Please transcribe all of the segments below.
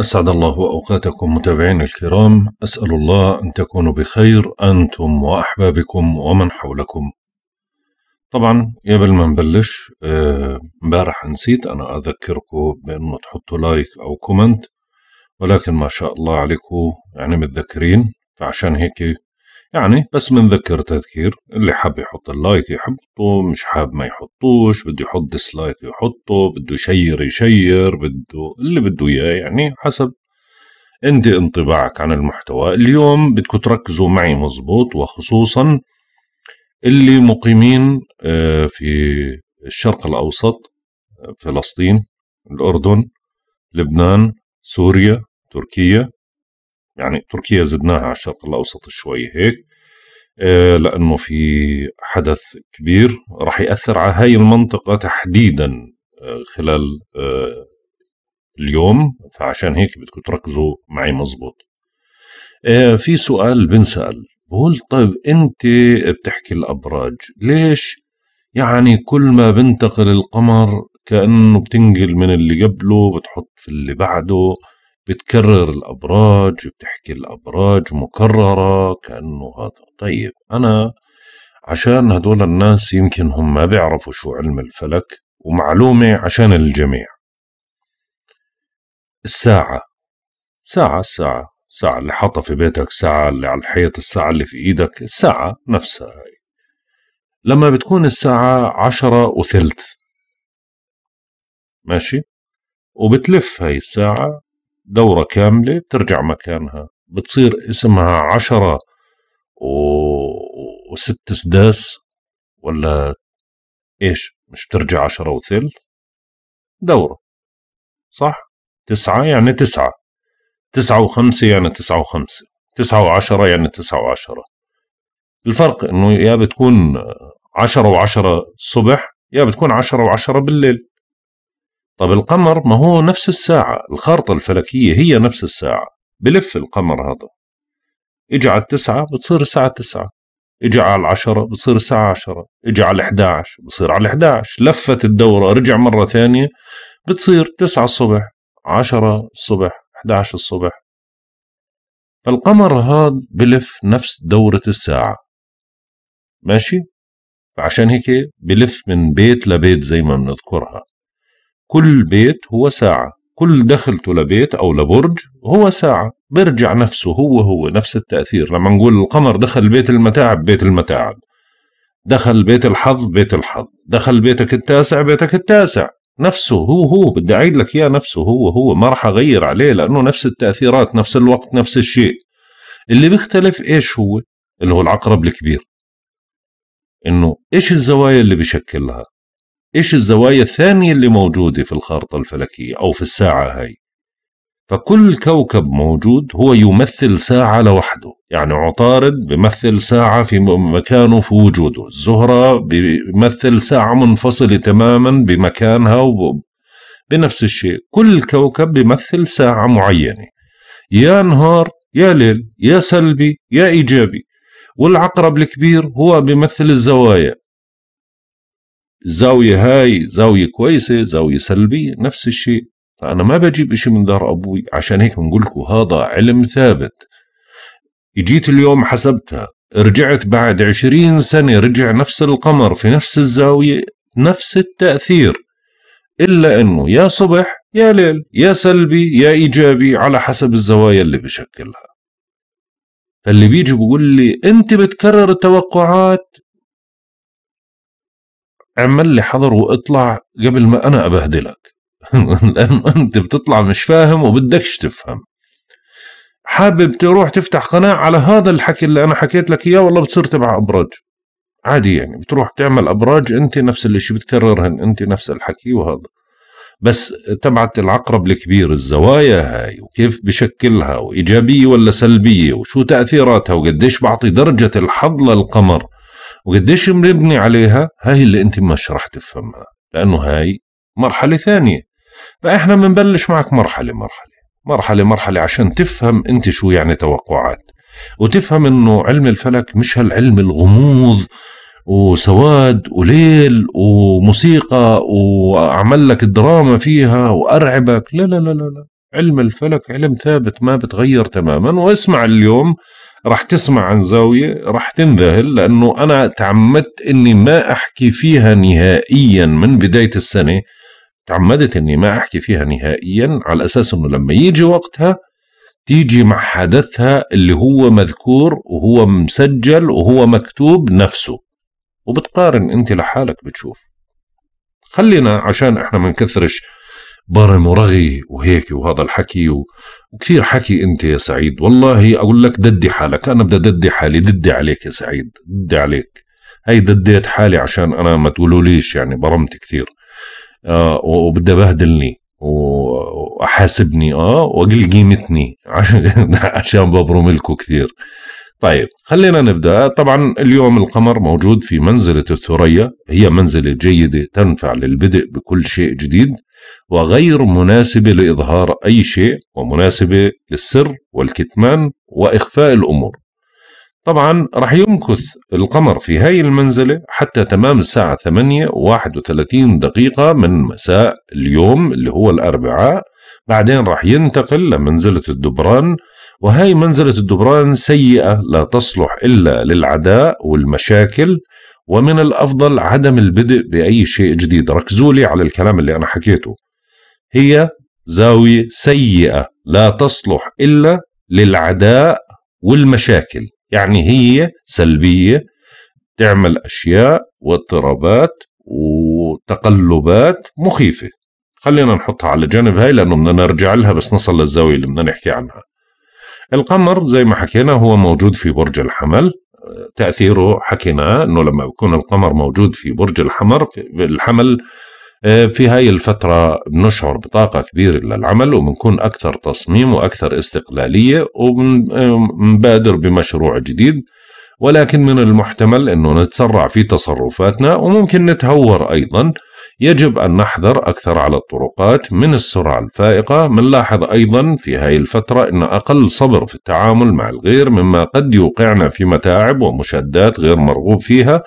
أسعد الله أوقاتكم متابعين الكرام أسأل الله أن تكونوا بخير أنتم وأحبابكم ومن حولكم طبعا قبل ما نبلش آه، امبارح نسيت أنا أذكركم بأنه تحطوا لايك أو كومنت ولكن ما شاء الله عليكم يعني متذكرين فعشان هيك يعني بس بنذكر تذكير اللي حاب يحط اللايك يحطه مش حاب ما يحطوش بده يحط ديسلايك يحطه بده يشير يشير بده اللي بده اياه يعني حسب انت انطباعك عن المحتوى اليوم بدكم تركزوا معي مزبوط وخصوصا اللي مقيمين آه، في الشرق الأوسط آه، فلسطين الأردن لبنان سوريا تركيا يعني تركيا زدناها على الشرق الاوسط شوي هيك آه، لانه في حدث كبير راح ياثر على هاي المنطقه تحديدا آه، خلال آه، اليوم فعشان هيك بدكم تركزوا معي مزبوط في سؤال بنسال بقول طيب انت بتحكي الابراج ليش يعني كل ما بنتقل القمر كانه بتنقل من اللي قبله بتحط في اللي بعده بتكرر الابراج بتحكي الابراج مكرره كانه هذا طيب انا عشان هدول الناس يمكن هم ما بيعرفوا شو علم الفلك ومعلومه عشان الجميع الساعه ساعه الساعه الساعه اللي حاطه في بيتك الساعه اللي على الحيط الساعه اللي في ايدك الساعه نفسها هاي لما بتكون الساعه عشرة وثلث ماشي وبتلف هاي الساعة دورة كاملة بترجع مكانها بتصير اسمها عشرة و... وست سداس ولا ايش مش بترجع عشرة وثلث دورة صح تسعة يعني تسعة تسعة وخمسة يعني تسعة وخمسة تسعة وعشرة يعني تسعة وعشرة الفرق انه يا بتكون عشرة وعشرة الصبح يا بتكون عشرة وعشرة بالليل طب القمر ما هو نفس الساعة الخارطة الفلكية هي نفس الساعة بلف القمر هذا اجى على التسعة بتصير الساعة تسعة اجى على العشرة بتصير الساعة عشرة اجى على الأحد بتصير على الأحد لفت الدورة رجع مرة ثانية بتصير تسعة الصبح عشرة الصبح أحد الصبح فالقمر هاد بلف نفس دورة الساعة ماشي فعشان هيك بلف من بيت لبيت زي ما بنذكرها كل بيت هو ساعة كل دخلته لبيت أو لبرج هو ساعة بيرجع نفسه هو هو نفس التأثير لما نقول القمر دخل بيت المتاعب بيت المتاعب دخل بيت الحظ بيت الحظ دخل بيتك التاسع بيتك التاسع نفسه هو هو بدي أعيد لك إياه نفسه هو هو ما راح أغير عليه لأنه نفس التأثيرات نفس الوقت نفس الشيء اللي بيختلف إيش هو اللي هو العقرب الكبير إنه إيش الزوايا اللي بيشكلها إيش الزوايا الثانية اللي موجودة في الخارطة الفلكية أو في الساعة هاي فكل كوكب موجود هو يمثل ساعة لوحده يعني عطارد بيمثل ساعة في مكانه في وجوده الزهرة بيمثل ساعة منفصلة تماما بمكانها بنفس الشيء كل كوكب بيمثل ساعة معينة يا نهار يا ليل يا سلبي يا إيجابي والعقرب الكبير هو بيمثل الزوايا الزاوية هاي زاوية كويسة زاوية سلبية نفس الشيء فأنا ما بجيب إشي من دار أبوي عشان هيك بنقول لكم هذا علم ثابت اجيت اليوم حسبتها رجعت بعد عشرين سنة رجع نفس القمر في نفس الزاوية نفس التأثير إلا أنه يا صبح يا ليل يا سلبي يا إيجابي على حسب الزوايا اللي بشكلها فاللي بيجي بقول لي أنت بتكرر التوقعات اعمل لي حظر واطلع قبل ما انا ابهدلك لانه انت بتطلع مش فاهم وبدكش تفهم حابب تروح تفتح قناه على هذا الحكي اللي انا حكيت لك اياه والله بتصير تبع ابراج عادي يعني بتروح تعمل ابراج انت نفس الشيء بتكررهن انت نفس الحكي وهذا بس تبعت العقرب الكبير الزوايا هاي وكيف بشكلها وإيجابية ولا سلبية وشو تأثيراتها وقديش بعطي درجة الحظ للقمر وقديش بنبني عليها هاي اللي انت مش رح تفهمها لانه هاي مرحله ثانيه فاحنا بنبلش معك مرحله مرحله مرحله مرحله عشان تفهم انت شو يعني توقعات وتفهم انه علم الفلك مش هالعلم الغموض وسواد وليل وموسيقى واعمل لك الدراما فيها وارعبك لا لا لا لا علم الفلك علم ثابت ما بتغير تماما واسمع اليوم راح تسمع عن زاوية راح تنذهل لأنه أنا تعمدت أني ما أحكي فيها نهائيا من بداية السنة تعمدت أني ما أحكي فيها نهائيا على أساس أنه لما يجي وقتها تيجي مع حدثها اللي هو مذكور وهو مسجل وهو مكتوب نفسه وبتقارن أنت لحالك بتشوف خلينا عشان احنا ما نكثرش برم ورغي وهيك وهذا الحكي و... وكثير حكي انت يا سعيد والله اقول لك ددي حالك انا بدي ددي حالي ددي عليك يا سعيد ددي عليك هي دديت حالي عشان انا ما تقولوليش يعني برمت كثير آه وبدي بهدلني واحاسبني اه واقل قيمتني عشان ببرم لكم كثير طيب خلينا نبدا طبعا اليوم القمر موجود في منزله الثريا هي منزله جيده تنفع للبدء بكل شيء جديد وغير مناسبة لإظهار أي شيء ومناسبة للسر والكتمان وإخفاء الأمور طبعا رح يمكث القمر في هاي المنزلة حتى تمام الساعة 8 31 دقيقة من مساء اليوم اللي هو الأربعاء بعدين رح ينتقل لمنزلة الدبران وهاي منزلة الدبران سيئة لا تصلح إلا للعداء والمشاكل ومن الأفضل عدم البدء بأي شيء جديد ركزوا لي على الكلام اللي أنا حكيته هي زاوية سيئة لا تصلح إلا للعداء والمشاكل يعني هي سلبية تعمل أشياء واضطرابات وتقلبات مخيفة خلينا نحطها على جنب هاي لأنه بدنا نرجع لها بس نصل للزاوية اللي بدنا نحكي عنها القمر زي ما حكينا هو موجود في برج الحمل تأثيره حكيناه أنه لما يكون القمر موجود في برج الحمر في الحمل آه، في هاي الفترة بنشعر بطاقة كبيرة للعمل وبنكون أكثر تصميم وأكثر استقلالية وبنبادر آه، بمشروع جديد ولكن من المحتمل أنه نتسرع في تصرفاتنا وممكن نتهور أيضاً يجب أن نحذر أكثر على الطرقات من السرعة الفائقة منلاحظ أيضا في هذه الفترة أن أقل صبر في التعامل مع الغير مما قد يوقعنا في متاعب ومشادات غير مرغوب فيها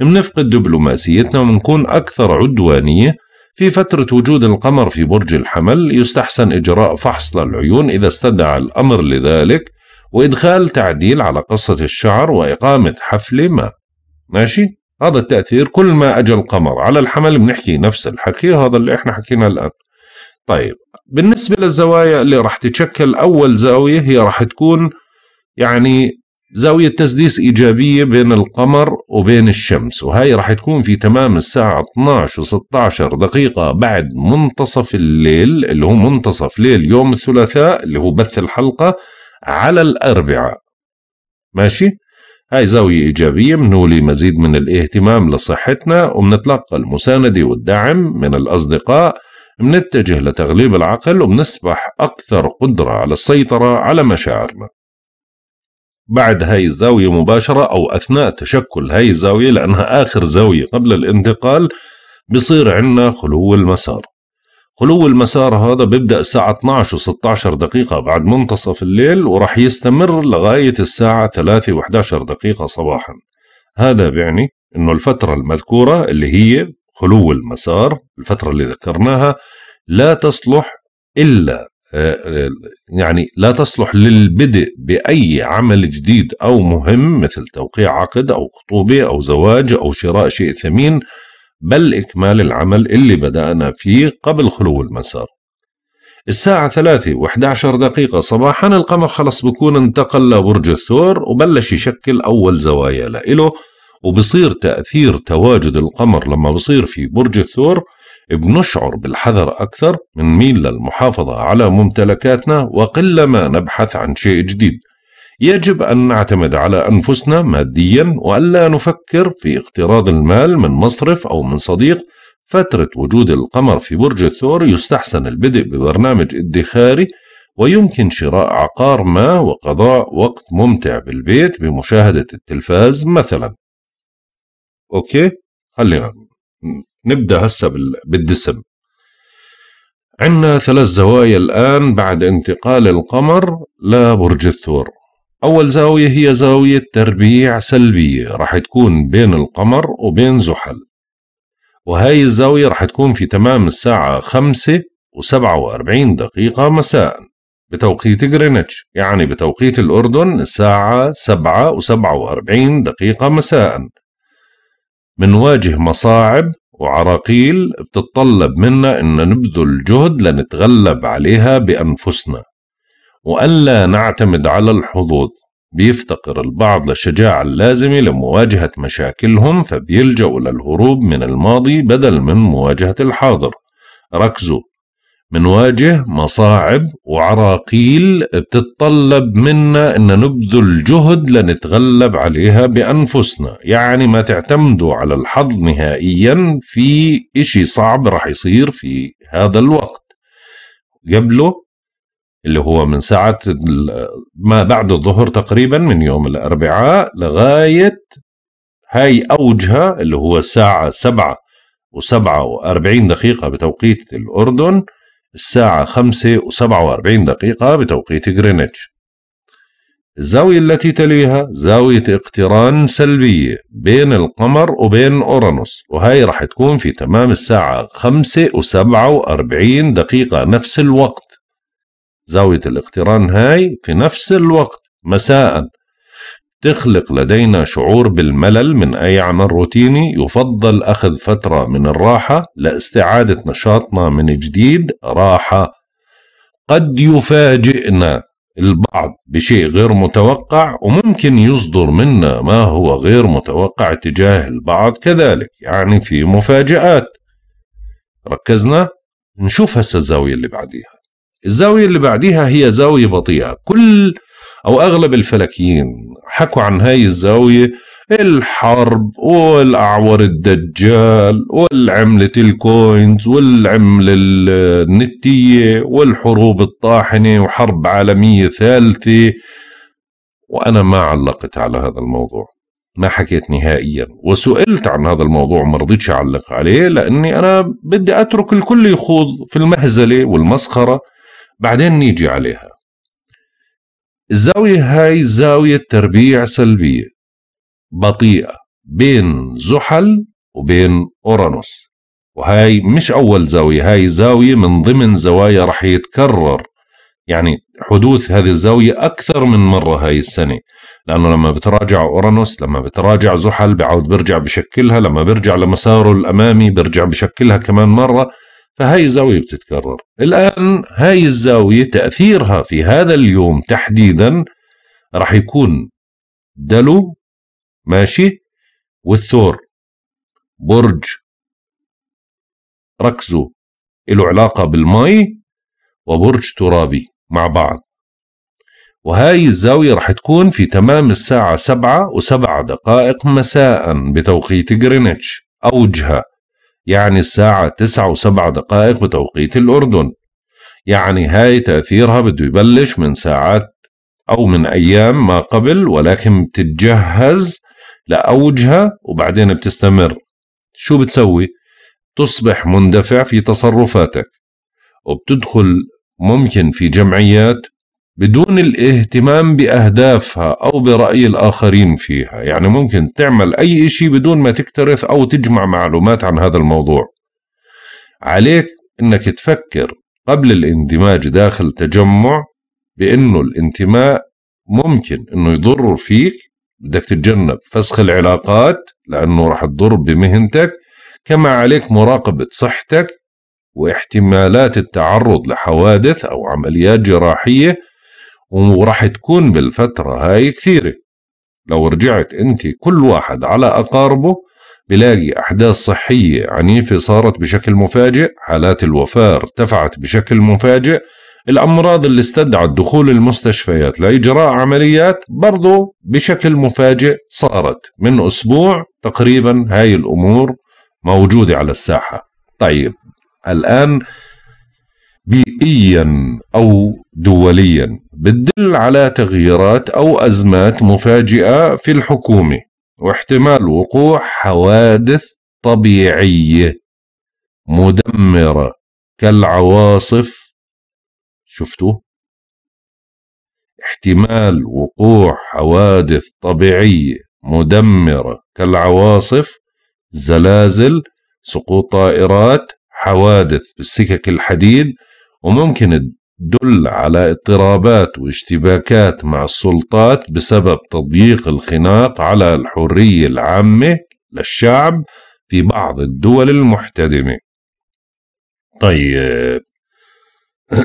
منفقد دبلوماسيتنا ونكون أكثر عدوانية في فترة وجود القمر في برج الحمل يستحسن إجراء فحص للعيون إذا استدعى الأمر لذلك وإدخال تعديل على قصة الشعر وإقامة حفلة ما ماشي؟ هذا التأثير كل ما أجى القمر على الحمل بنحكي نفس الحكي هذا اللي احنا حكيناه الآن طيب بالنسبة للزوايا اللي راح تتشكل أول زاوية هي راح تكون يعني زاوية تسديس إيجابية بين القمر وبين الشمس وهي راح تكون في تمام الساعة 12 و16 دقيقة بعد منتصف الليل اللي هو منتصف ليل يوم الثلاثاء اللي هو بث الحلقة على الأربعاء ماشي هاي زاوية إيجابية بنولي مزيد من الاهتمام لصحتنا وبنتلقى المساندة والدعم من الأصدقاء بنتجه لتغليب العقل ومنصبح أكثر قدرة على السيطرة على مشاعرنا بعد هاي الزاوية مباشرة أو أثناء تشكل هاي الزاوية لأنها آخر زاوية قبل الانتقال بصير عنا خلو المسار خلو المسار هذا بيبدأ الساعة 12 و 16 دقيقة بعد منتصف الليل وراح يستمر لغاية الساعة 3 و 11 دقيقة صباحا هذا بيعني أنه الفترة المذكورة اللي هي خلو المسار الفترة اللي ذكرناها لا تصلح إلا آه، آه، يعني لا تصلح للبدء بأي عمل جديد أو مهم مثل توقيع عقد أو خطوبة أو زواج أو شراء شيء ثمين بل إكمال العمل اللي بدأنا فيه قبل خلو المسار الساعة ثلاثة و11 دقيقة صباحا القمر خلص بكون انتقل لبرج الثور وبلش يشكل أول زوايا لإله وبصير تأثير تواجد القمر لما بصير في برج الثور بنشعر بالحذر أكثر منميل للمحافظة على ممتلكاتنا وقلما نبحث عن شيء جديد يجب أن نعتمد على أنفسنا ماديا وألا نفكر في اقتراض المال من مصرف أو من صديق فترة وجود القمر في برج الثور يستحسن البدء ببرنامج ادخاري ويمكن شراء عقار ما وقضاء وقت ممتع بالبيت بمشاهدة التلفاز مثلا أوكي خلينا نبدأ هسه بالدسم عندنا ثلاث زوايا الآن بعد انتقال القمر لبرج الثور أول زاوية هي زاوية تربيع سلبية راح تكون بين القمر وبين زحل وهاي الزاوية راح تكون في تمام الساعة خمسة وسبعة وأربعين دقيقة مساء بتوقيت غرينتش يعني بتوقيت الأردن الساعة سبعة وسبعة وأربعين دقيقة مساء منواجه مصاعب وعراقيل بتتطلب منا أن نبذل جهد لنتغلب عليها بأنفسنا وألا نعتمد على الحظوظ بيفتقر البعض للشجاعة اللازمة لمواجهة مشاكلهم فبيلجأوا للهروب من الماضي بدل من مواجهة الحاضر ركزوا منواجه مصاعب وعراقيل بتتطلب منا ان نبذل جهد لنتغلب عليها بانفسنا يعني ما تعتمدوا على الحظ نهائيا في اشي صعب رح يصير في هذا الوقت قبله اللي هو من ساعة ما بعد الظهر تقريبا من يوم الأربعاء لغاية هاي أوجها اللي هو الساعة سبعة وسبعة وأربعين دقيقة بتوقيت الأردن الساعة خمسة وسبعة وأربعين دقيقة بتوقيت غرينتش الزاوية التي تليها زاوية اقتران سلبية بين القمر وبين أورانوس وهي رح تكون في تمام الساعة خمسة وسبعة وأربعين دقيقة نفس الوقت زاوية الاقتران هاي في نفس الوقت مساء تخلق لدينا شعور بالملل من أي عمل روتيني يفضل أخذ فترة من الراحة لاستعادة نشاطنا من جديد راحة قد يفاجئنا البعض بشيء غير متوقع وممكن يصدر منا ما هو غير متوقع تجاه البعض كذلك يعني في مفاجآت ركزنا نشوف هسه الزاوية اللي بعديها الزاوية اللي بعديها هي زاوية بطيئة كل أو أغلب الفلكيين حكوا عن هاي الزاوية الحرب والأعور الدجال والعملة الكوينز والعملة النتية والحروب الطاحنة وحرب عالمية ثالثة وأنا ما علقت على هذا الموضوع ما حكيت نهائيا وسئلت عن هذا الموضوع ما رضيتش أعلق عليه لأني أنا بدي أترك الكل يخوض في المهزلة والمسخرة بعدين نيجي عليها الزاوية هاي زاوية تربيع سلبية بطيئة بين زحل وبين أورانوس وهاي مش أول زاوية هاي زاوية من ضمن زوايا رح يتكرر يعني حدوث هذه الزاوية أكثر من مرة هاي السنة لأنه لما بتراجع أورانوس لما بتراجع زحل بعود برجع بشكلها لما برجع لمساره الأمامي برجع بشكلها كمان مرة فهاي الزاوية بتتكرر الآن هاي الزاوية تأثيرها في هذا اليوم تحديدا راح يكون دلو ماشي والثور برج ركزوا له علاقة بالماء وبرج ترابي مع بعض وهاي الزاوية رح تكون في تمام الساعة سبعة وسبعة دقائق مساء بتوقيت جرينتش أوجها يعني الساعة تسعة وسبعة دقائق بتوقيت الأردن يعني هاي تأثيرها بده يبلش من ساعات أو من أيام ما قبل ولكن بتتجهز لأوجها وبعدين بتستمر شو بتسوي؟ تصبح مندفع في تصرفاتك وبتدخل ممكن في جمعيات بدون الاهتمام بأهدافها أو برأي الآخرين فيها يعني ممكن تعمل أي شيء بدون ما تكترث أو تجمع معلومات عن هذا الموضوع عليك أنك تفكر قبل الاندماج داخل تجمع بأنه الانتماء ممكن أنه يضر فيك بدك تتجنب فسخ العلاقات لأنه راح تضر بمهنتك كما عليك مراقبة صحتك واحتمالات التعرض لحوادث أو عمليات جراحية وراح تكون بالفترة هاي كثيرة لو رجعت انت كل واحد على أقاربه بلاقي أحداث صحية عنيفة صارت بشكل مفاجئ حالات الوفاة ارتفعت بشكل مفاجئ الأمراض اللي استدعت دخول المستشفيات لإجراء عمليات برضو بشكل مفاجئ صارت من أسبوع تقريبا هاي الأمور موجودة على الساحة طيب الآن بيئيا أو دوليا بتدل على تغييرات أو أزمات مفاجئة في الحكومة واحتمال وقوع حوادث طبيعية مدمرة كالعواصف شفتوا احتمال وقوع حوادث طبيعية مدمرة كالعواصف زلازل سقوط طائرات حوادث بالسكك الحديد وممكن دل على اضطرابات واشتباكات مع السلطات بسبب تضييق الخناق على الحرية العامة للشعب في بعض الدول المحتدمة طيب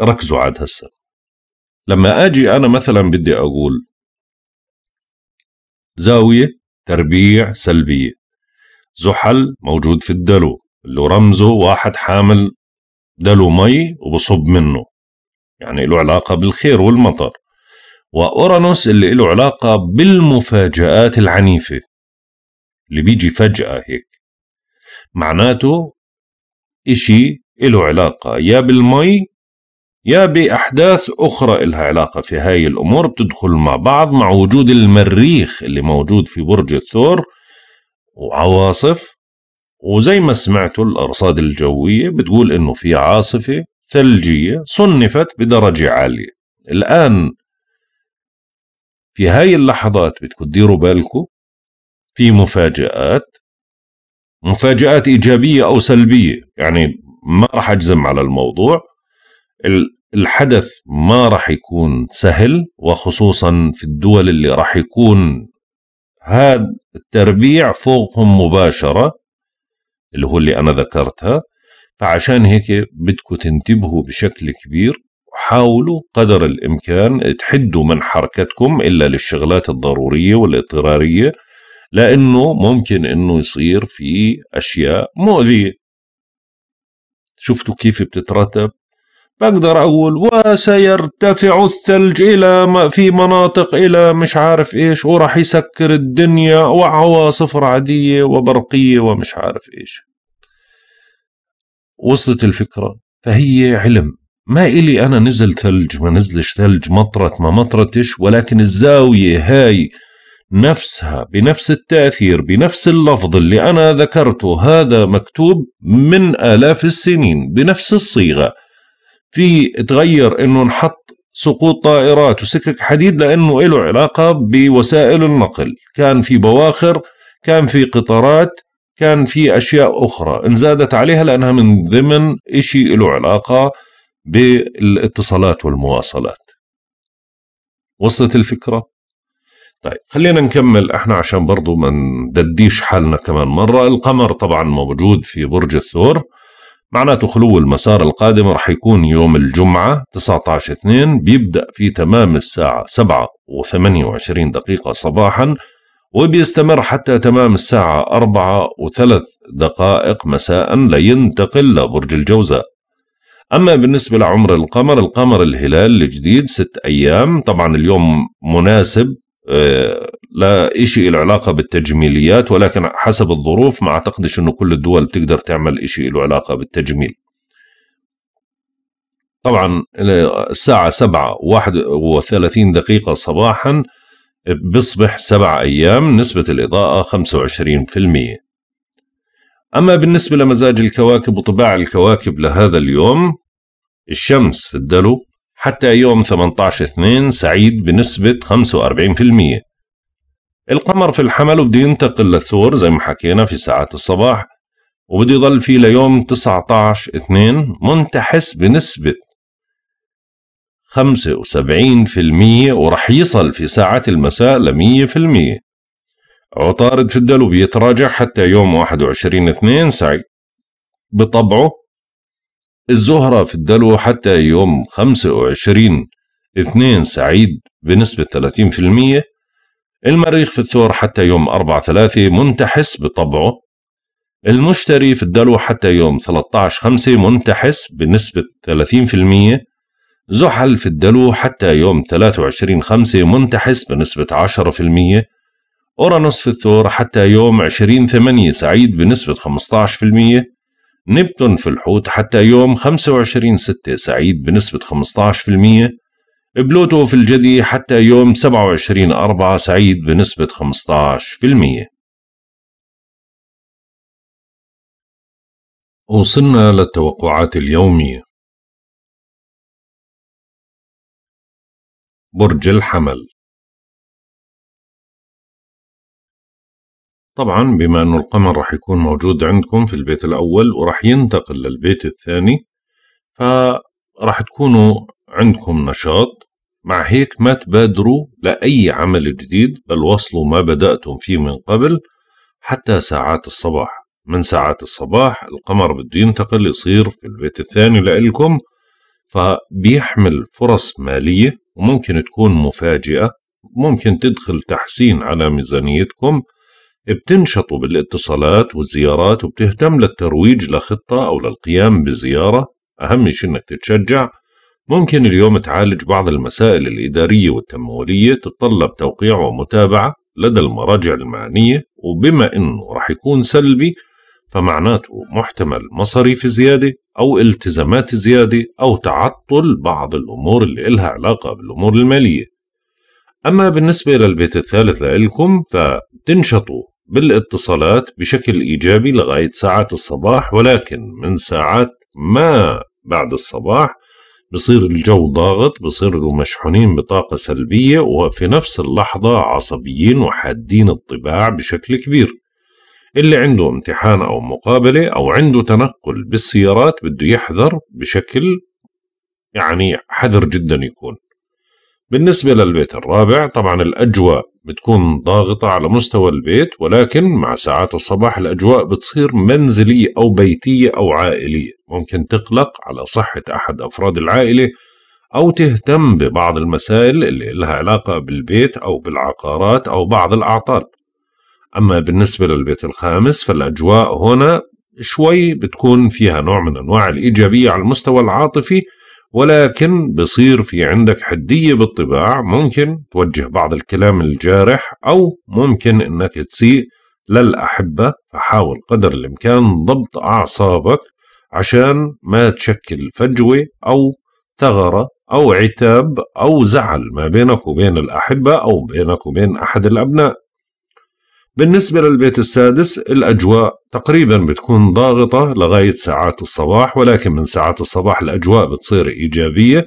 ركزوا عاد هسه لما أجي أنا مثلا بدي أقول زاوية تربيع سلبية زحل موجود في الدلو اللي رمزه واحد حامل له مي وبصب منه يعني له علاقة بالخير والمطر وأورانوس اللي له علاقة بالمفاجآت العنيفة اللي بيجي فجأة هيك معناته إشي له علاقة يا بالمي يا بأحداث أخرى إلها علاقة في هاي الأمور بتدخل مع بعض مع وجود المريخ اللي موجود في برج الثور وعواصف وزي ما سمعتوا الأرصاد الجوية بتقول إنه في عاصفة ثلجية صنفت بدرجة عالية الآن في هاي اللحظات بدكم تديروا بالكم في مفاجآت مفاجآت إيجابية أو سلبية يعني ما راح أجزم على الموضوع الحدث ما راح يكون سهل وخصوصا في الدول اللي راح يكون هذا التربيع فوقهم مباشرة اللي هو اللي أنا ذكرتها فعشان هيك بدكم تنتبهوا بشكل كبير وحاولوا قدر الإمكان تحدوا من حركتكم إلا للشغلات الضرورية والاضطرارية لأنه ممكن أنه يصير في أشياء مؤذية شفتوا كيف بتترتب بقدر أقول وسيرتفع الثلج إلى ما في مناطق إلى مش عارف إيش ورح يسكر الدنيا وعواصف رعدية وبرقية ومش عارف إيش وصلت الفكرة فهي علم ما إلي أنا نزل ثلج ما نزلش ثلج مطرت ما مطرتش ولكن الزاوية هاي نفسها بنفس التأثير بنفس اللفظ اللي أنا ذكرته هذا مكتوب من آلاف السنين بنفس الصيغة في تغير أنه نحط سقوط طائرات وسكك حديد لأنه له علاقة بوسائل النقل كان في بواخر كان في قطارات كان في أشياء أخرى انزادت عليها لأنها من ضمن إشي له علاقة بالاتصالات والمواصلات وصلت الفكرة؟ طيب خلينا نكمل احنا عشان برضو ما ندديش حالنا كمان مرة القمر طبعا موجود في برج الثور معناته خلو المسار القادم رح يكون يوم الجمعة 19 2 بيبدأ في تمام الساعة 7 و28 دقيقة صباحا وبيستمر حتى تمام الساعة أربعة وثلاث دقائق مساء لينتقل لبرج الجوزاء أما بالنسبة لعمر القمر القمر الهلال الجديد ست أيام طبعا اليوم مناسب آه، لا إشي له علاقة بالتجميليات ولكن حسب الظروف ما أعتقدش أنه كل الدول بتقدر تعمل إشي له علاقة بالتجميل طبعا آه، الساعة سبعة واحد وثلاثين دقيقة صباحا بيصبح سبع أيام نسبة الإضاءة 25% أما بالنسبة لمزاج الكواكب وطباع الكواكب لهذا اليوم الشمس في الدلو حتى يوم 18/2 سعيد بنسبة 45% القمر في الحمل وبده ينتقل للثور زي ما حكينا في ساعات الصباح وبده يضل فيه ليوم 19/2 منتحس بنسبة 75% ورح يصل في ساعة المساء ل 100% عطارد في الدلو بيتراجع حتى يوم 21 2 سعي بطبعه الزهرة في الدلو حتى يوم 25 2 سعيد بنسبة 30% المريخ في الثور حتى يوم 4 3 منتحس بطبعه المشتري في الدلو حتى يوم 13 5 منتحس بنسبة 30% زحل في الدلو حتى يوم 23 خمسة منتحس بنسبة 10% أورانوس في الثور حتى يوم 20 ثمانية سعيد بنسبة 15% نبتون في الحوت حتى يوم 25 ستة سعيد بنسبة 15% بلوتو في الجدي حتى يوم 27 أربعة سعيد بنسبة 15% وصلنا للتوقعات اليومية برج الحمل طبعا بما أنه القمر راح يكون موجود عندكم في البيت الأول وراح ينتقل للبيت الثاني فراح تكونوا عندكم نشاط مع هيك ما تبادروا لأي عمل جديد بل وصلوا ما بدأتم فيه من قبل حتى ساعات الصباح من ساعات الصباح القمر بده ينتقل يصير في البيت الثاني لإلكم فبيحمل فرص مالية وممكن تكون مفاجئة ممكن تدخل تحسين على ميزانيتكم بتنشطوا بالاتصالات والزيارات وبتهتم للترويج لخطة أو للقيام بزيارة أهم شيء أنك تتشجع ممكن اليوم تعالج بعض المسائل الإدارية والتمويلية تتطلب توقيع ومتابعة لدى المراجع المعنية وبما أنه رح يكون سلبي فمعناته محتمل مصاريف زيادة أو التزامات زيادة أو تعطل بعض الأمور اللي إلها علاقة بالأمور المالية أما بالنسبة للبيت الثالث لإلكم فتنشطوا بالاتصالات بشكل إيجابي لغاية ساعات الصباح ولكن من ساعات ما بعد الصباح بصير الجو ضاغط بصيروا مشحونين بطاقة سلبية وفي نفس اللحظة عصبيين وحادين الطباع بشكل كبير اللي عنده امتحان أو مقابلة أو عنده تنقل بالسيارات بده يحذر بشكل يعني حذر جدا يكون بالنسبة للبيت الرابع طبعا الأجواء بتكون ضاغطة على مستوى البيت ولكن مع ساعات الصباح الأجواء بتصير منزلية أو بيتية أو عائلية ممكن تقلق على صحة أحد أفراد العائلة أو تهتم ببعض المسائل اللي لها علاقة بالبيت أو بالعقارات أو بعض الأعطال أما بالنسبة للبيت الخامس فالأجواء هنا شوي بتكون فيها نوع من أنواع الإيجابية على المستوى العاطفي ولكن بصير في عندك حدية بالطباع ممكن توجه بعض الكلام الجارح أو ممكن أنك تسيء للأحبة فحاول قدر الإمكان ضبط أعصابك عشان ما تشكل فجوة أو ثغرة أو عتاب أو زعل ما بينك وبين الأحبة أو بينك وبين أحد الأبناء بالنسبة للبيت السادس الأجواء تقريبا بتكون ضاغطة لغاية ساعات الصباح ولكن من ساعات الصباح الأجواء بتصير إيجابية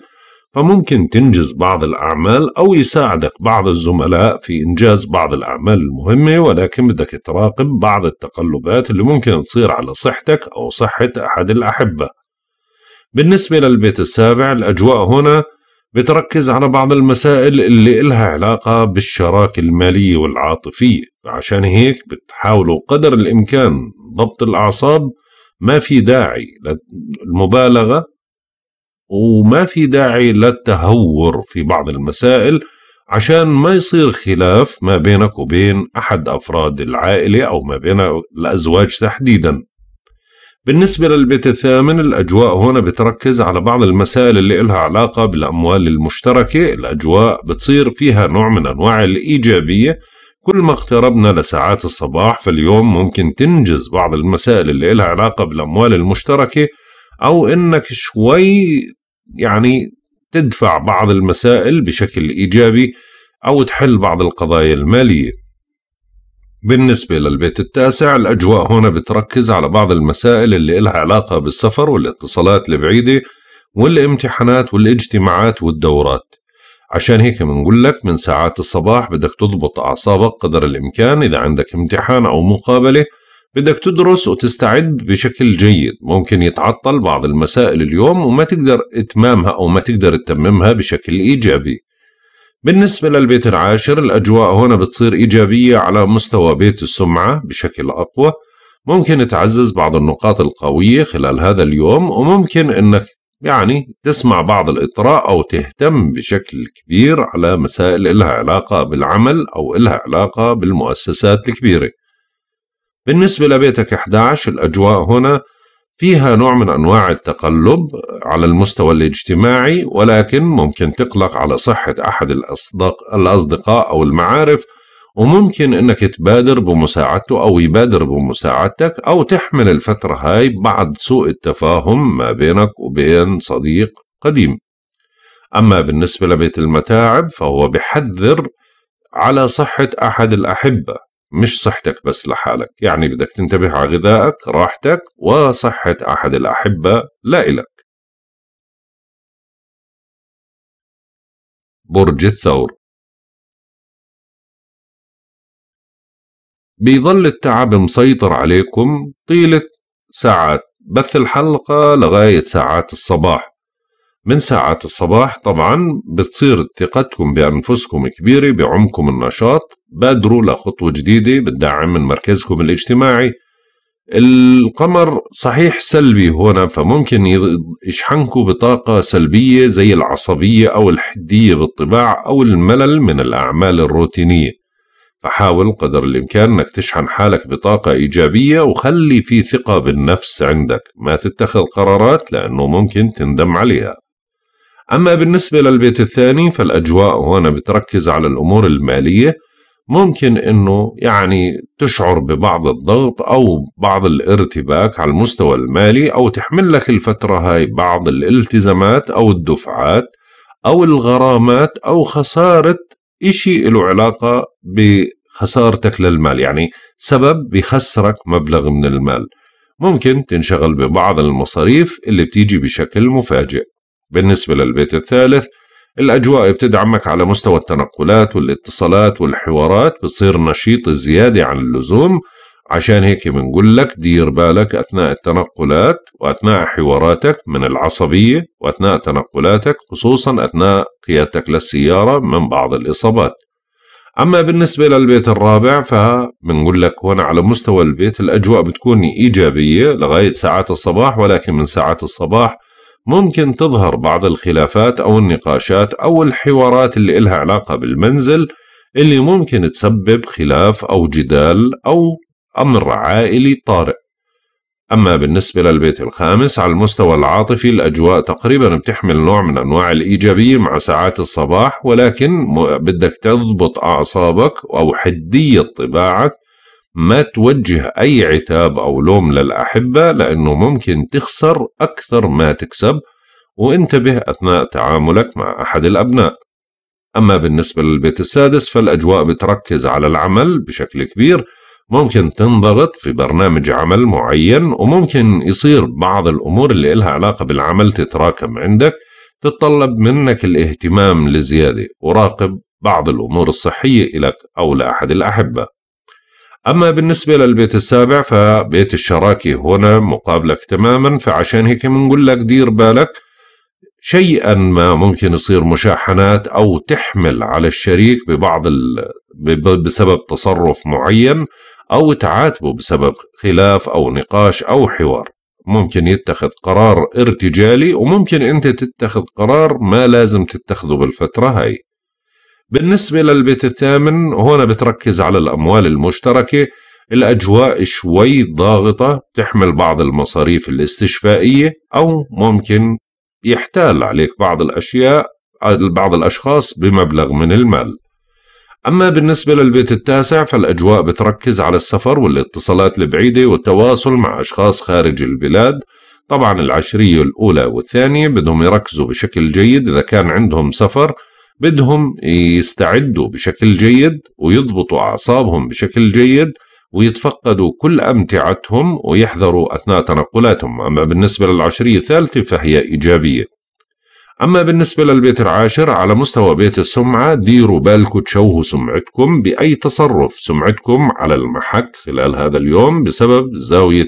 فممكن تنجز بعض الأعمال أو يساعدك بعض الزملاء في إنجاز بعض الأعمال المهمة ولكن بدك تراقب بعض التقلبات اللي ممكن تصير على صحتك أو صحة أحد الأحبة بالنسبة للبيت السابع الأجواء هنا بتركز على بعض المسائل اللي إلها علاقة بالشراكة المالية والعاطفية عشان هيك بتحاولوا قدر الإمكان ضبط الأعصاب ما في داعي للمبالغة وما في داعي للتهور في بعض المسائل عشان ما يصير خلاف ما بينك وبين أحد أفراد العائلة أو ما بين الأزواج تحديدا بالنسبة للبيت الثامن الأجواء هنا بتركز على بعض المسائل اللي إلها علاقة بالأموال المشتركة الأجواء بتصير فيها نوع من أنواع الإيجابية كل ما اقتربنا لساعات الصباح فاليوم ممكن تنجز بعض المسائل اللي لها علاقة بالأموال المشتركة أو إنك شوي يعني تدفع بعض المسائل بشكل إيجابي أو تحل بعض القضايا المالية بالنسبة للبيت التاسع الأجواء هنا بتركز على بعض المسائل اللي لها علاقة بالسفر والاتصالات البعيدة والامتحانات والاجتماعات والدورات عشان هيك بنقول لك من ساعات الصباح بدك تضبط أعصابك قدر الإمكان إذا عندك امتحان أو مقابلة بدك تدرس وتستعد بشكل جيد ممكن يتعطل بعض المسائل اليوم وما تقدر إتمامها أو ما تقدر تتممها بشكل إيجابي بالنسبة للبيت العاشر الأجواء هنا بتصير إيجابية على مستوى بيت السمعة بشكل أقوى ممكن تعزز بعض النقاط القوية خلال هذا اليوم وممكن أنك يعني تسمع بعض الإطراء أو تهتم بشكل كبير على مسائل إلها علاقة بالعمل أو إلها علاقة بالمؤسسات الكبيرة بالنسبة لبيتك 11 الأجواء هنا فيها نوع من أنواع التقلب على المستوى الاجتماعي ولكن ممكن تقلق على صحة أحد الأصدق الأصدقاء أو المعارف وممكن انك تبادر بمساعدته او يبادر بمساعدتك او تحمل الفترة هاي بعد سوء التفاهم ما بينك وبين صديق قديم أما بالنسبة لبيت المتاعب فهو بحذر على صحة أحد الأحبة مش صحتك بس لحالك يعني بدك تنتبه على غذائك راحتك وصحة أحد الأحبة لا إلك برج الثور بيظل التعب مسيطر عليكم طيلة ساعات بث الحلقة لغاية ساعات الصباح من ساعات الصباح طبعا بتصير ثقتكم بأنفسكم كبيرة بعمكم النشاط بادروا لخطوة جديدة بتدعم من مركزكم الاجتماعي القمر صحيح سلبي هنا فممكن يشحنكم بطاقة سلبية زي العصبية أو الحدية بالطباع أو الملل من الأعمال الروتينية فحاول قدر الإمكان أنك تشحن حالك بطاقة إيجابية وخلي في ثقة بالنفس عندك ما تتخذ قرارات لأنه ممكن تندم عليها أما بالنسبة للبيت الثاني فالأجواء هنا بتركز على الأمور المالية ممكن أنه يعني تشعر ببعض الضغط أو بعض الارتباك على المستوى المالي أو تحمل لك الفترة هاي بعض الالتزامات أو الدفعات أو الغرامات أو خسارة إشي له علاقة بخسارتك للمال يعني سبب بخسرك مبلغ من المال ممكن تنشغل ببعض المصاريف اللي بتيجي بشكل مفاجئ بالنسبة للبيت الثالث الأجواء بتدعمك على مستوى التنقلات والاتصالات والحوارات بتصير نشيط زيادة عن اللزوم عشان هيك بنقول لك دير بالك أثناء التنقلات وأثناء حواراتك من العصبية وأثناء تنقلاتك خصوصا أثناء قيادتك للسيارة من بعض الإصابات أما بالنسبة للبيت الرابع فبنقول لك هون على مستوى البيت الأجواء بتكون إيجابية لغاية ساعات الصباح ولكن من ساعات الصباح ممكن تظهر بعض الخلافات أو النقاشات أو الحوارات اللي إلها علاقة بالمنزل اللي ممكن تسبب خلاف أو جدال أو أمر عائلي طارئ أما بالنسبة للبيت الخامس على المستوى العاطفي الأجواء تقريبا بتحمل نوع من أنواع الإيجابية مع ساعات الصباح ولكن بدك تضبط أعصابك أو حدية طباعك ما توجه أي عتاب أو لوم للأحبة لأنه ممكن تخسر أكثر ما تكسب وانتبه أثناء تعاملك مع أحد الأبناء أما بالنسبة للبيت السادس فالأجواء بتركز على العمل بشكل كبير ممكن تنضغط في برنامج عمل معين وممكن يصير بعض الأمور اللي إلها علاقة بالعمل تتراكم عندك تتطلب منك الاهتمام لزيادة وراقب بعض الأمور الصحية لك أو لأحد الأحبة أما بالنسبة للبيت السابع فبيت الشراكة هنا مقابلك تماما فعشان هيك بنقول لك دير بالك شيئا ما ممكن يصير مشاحنات أو تحمل على الشريك ببعض ال... بسبب تصرف معين أو تعاتبه بسبب خلاف أو نقاش أو حوار ممكن يتخذ قرار ارتجالي وممكن أنت تتخذ قرار ما لازم تتخذه بالفترة هاي بالنسبة للبيت الثامن هنا بتركز على الأموال المشتركة الأجواء شوي ضاغطة تحمل بعض المصاريف الاستشفائية أو ممكن يحتال عليك بعض الأشياء بعض الأشخاص بمبلغ من المال أما بالنسبة للبيت التاسع فالأجواء بتركز على السفر والاتصالات البعيدة والتواصل مع أشخاص خارج البلاد طبعا العشرية الأولى والثانية بدهم يركزوا بشكل جيد إذا كان عندهم سفر بدهم يستعدوا بشكل جيد ويضبطوا أعصابهم بشكل جيد ويتفقدوا كل أمتعتهم ويحذروا أثناء تنقلاتهم أما بالنسبة للعشرية الثالثة فهي إيجابية أما بالنسبة للبيت العاشر على مستوى بيت السمعة ديروا بالكم تشوهوا سمعتكم بأي تصرف سمعتكم على المحك خلال هذا اليوم بسبب زاوية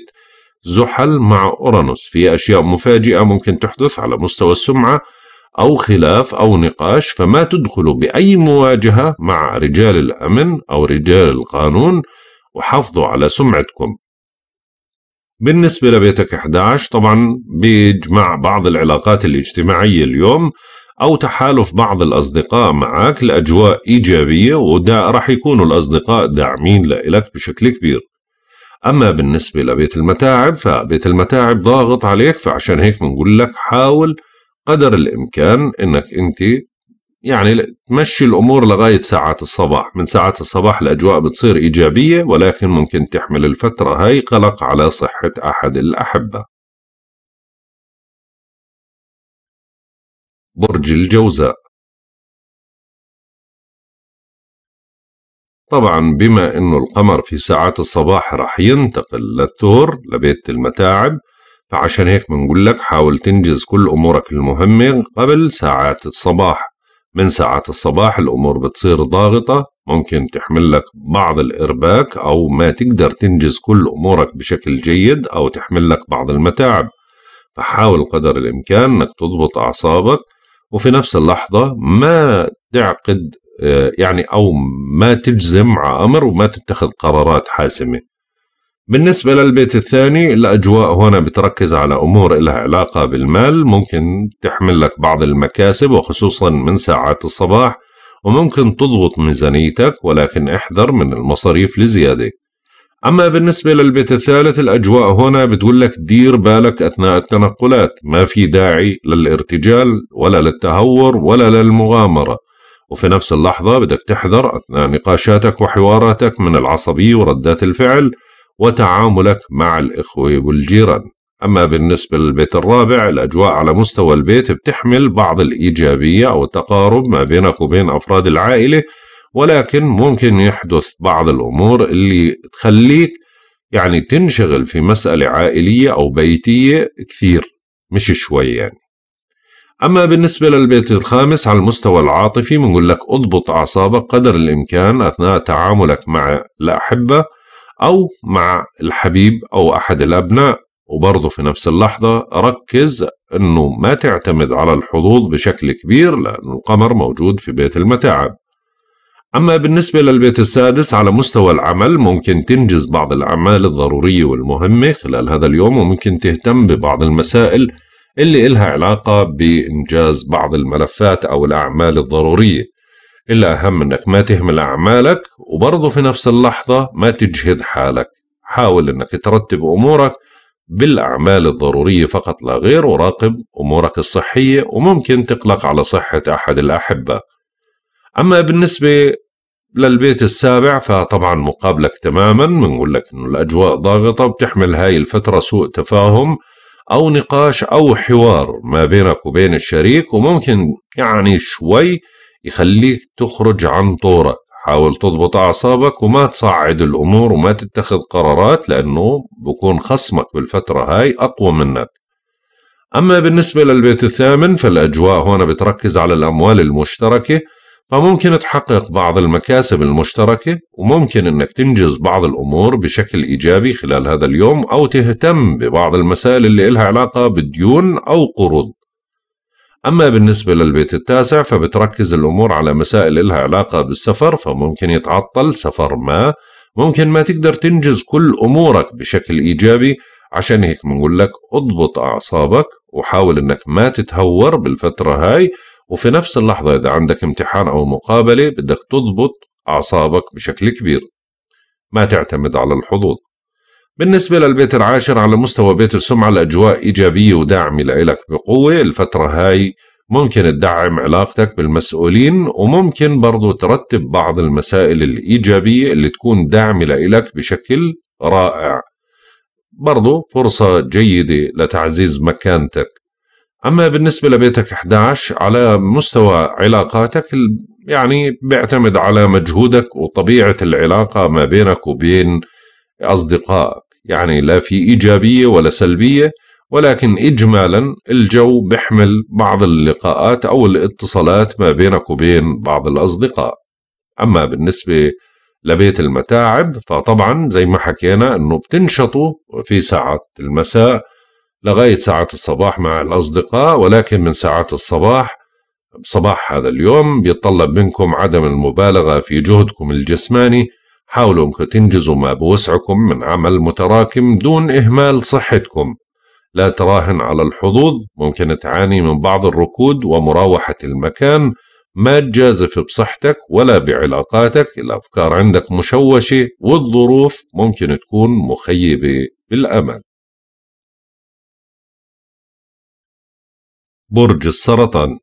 زحل مع أورانوس في أشياء مفاجئة ممكن تحدث على مستوى السمعة أو خلاف أو نقاش فما تدخلوا بأي مواجهة مع رجال الأمن أو رجال القانون وحافظوا على سمعتكم بالنسبة لبيتك 11 طبعا بيجمع بعض العلاقات الاجتماعية اليوم أو تحالف بعض الأصدقاء معك لأجواء إيجابية وده رح يكونوا الأصدقاء داعمين لإلك بشكل كبير أما بالنسبة لبيت المتاعب فبيت المتاعب ضاغط عليك فعشان هيك بنقول لك حاول قدر الإمكان إنك أنت يعني تمشي الأمور لغاية ساعات الصباح من ساعات الصباح الأجواء بتصير إيجابية ولكن ممكن تحمل الفترة هاي قلق على صحة أحد الأحبة برج الجوزاء طبعا بما أنه القمر في ساعات الصباح رح ينتقل للثور لبيت المتاعب فعشان هيك بنقول لك حاول تنجز كل أمورك المهمة قبل ساعات الصباح من ساعات الصباح الأمور بتصير ضاغطة ممكن تحمل لك بعض الإرباك أو ما تقدر تنجز كل أمورك بشكل جيد أو تحمل لك بعض المتاعب فحاول قدر الإمكان أنك تضبط أعصابك وفي نفس اللحظة ما تعقد آه، يعني أو ما تجزم مع أمر وما تتخذ قرارات حاسمة بالنسبة للبيت الثاني الأجواء هنا بتركز على أمور لها علاقة بالمال ممكن تحمل لك بعض المكاسب وخصوصا من ساعات الصباح وممكن تضبط ميزانيتك ولكن احذر من المصاريف لزيادة أما بالنسبة للبيت الثالث الأجواء هنا بتقول لك دير بالك أثناء التنقلات ما في داعي للارتجال ولا للتهور ولا للمغامرة وفي نفس اللحظة بدك تحذر أثناء نقاشاتك وحواراتك من العصبية وردات الفعل وتعاملك مع الإخوة والجيران أما بالنسبة للبيت الرابع الأجواء على مستوى البيت بتحمل بعض الإيجابية أو التقارب ما بينك وبين أفراد العائلة ولكن ممكن يحدث بعض الأمور اللي تخليك يعني تنشغل في مسألة عائلية أو بيتية كثير مش شوي يعني أما بالنسبة للبيت الخامس على المستوى العاطفي بنقول لك اضبط أعصابك قدر الإمكان أثناء تعاملك مع الأحبة أو مع الحبيب أو أحد الأبناء وبرضه في نفس اللحظة ركز أنه ما تعتمد على الحظوظ بشكل كبير لأن القمر موجود في بيت المتاعب أما بالنسبة للبيت السادس على مستوى العمل ممكن تنجز بعض الأعمال الضرورية والمهمة خلال هذا اليوم وممكن تهتم ببعض المسائل اللي إلها علاقة بإنجاز بعض الملفات أو الأعمال الضرورية الأهم إنك ما تهمل أعمالك وبرضه في نفس اللحظة ما تجهد حالك حاول إنك ترتب أمورك بالأعمال الضرورية فقط لا غير وراقب أمورك الصحية وممكن تقلق على صحة أحد الأحبة أما بالنسبة للبيت السابع فطبعا مقابلك تماما بنقول لك انه الاجواء ضاغطه بتحمل هاي الفتره سوء تفاهم او نقاش او حوار ما بينك وبين الشريك وممكن يعني شوي يخليك تخرج عن طورك حاول تضبط أعصابك وما تصعد الأمور وما تتخذ قرارات لأنه بكون خصمك بالفترة هاي أقوى منك أما بالنسبة للبيت الثامن فالأجواء هنا بتركز على الأموال المشتركة فممكن تحقق بعض المكاسب المشتركة وممكن أنك تنجز بعض الأمور بشكل إيجابي خلال هذا اليوم أو تهتم ببعض المسائل اللي إلها علاقة بديون أو قروض أما بالنسبة للبيت التاسع فبتركز الأمور على مسائل إلها علاقة بالسفر فممكن يتعطل سفر ما ممكن ما تقدر تنجز كل أمورك بشكل إيجابي عشان هيك بنقول لك اضبط أعصابك وحاول إنك ما تتهور بالفترة هاي وفي نفس اللحظة إذا عندك امتحان أو مقابلة بدك تضبط أعصابك بشكل كبير ما تعتمد على الحظوظ بالنسبة للبيت العاشر على مستوى بيت السمعة الأجواء إيجابية وداعمة لإلك بقوة الفترة هاي ممكن تدعم علاقتك بالمسؤولين وممكن برضو ترتب بعض المسائل الإيجابية اللي تكون داعمة لإلك بشكل رائع برضو فرصة جيدة لتعزيز مكانتك أما بالنسبة لبيتك 11 على مستوى علاقاتك يعني بيعتمد على مجهودك وطبيعة العلاقة ما بينك وبين أصدقائك يعني لا في إيجابية ولا سلبية ولكن إجمالا الجو بيحمل بعض اللقاءات أو الاتصالات ما بينك وبين بعض الأصدقاء أما بالنسبة لبيت المتاعب فطبعا زي ما حكينا أنه بتنشطوا في ساعة المساء لغاية ساعة الصباح مع الأصدقاء ولكن من ساعات الصباح صباح هذا اليوم بيتطلب منكم عدم المبالغة في جهدكم الجسماني حاولوا انكم تنجزوا ما بوسعكم من عمل متراكم دون اهمال صحتكم لا تراهن على الحظوظ ممكن تعاني من بعض الركود ومراوحة المكان ما تجازف بصحتك ولا بعلاقاتك الأفكار عندك مشوشة والظروف ممكن تكون مخيبة بالأمل برج السرطان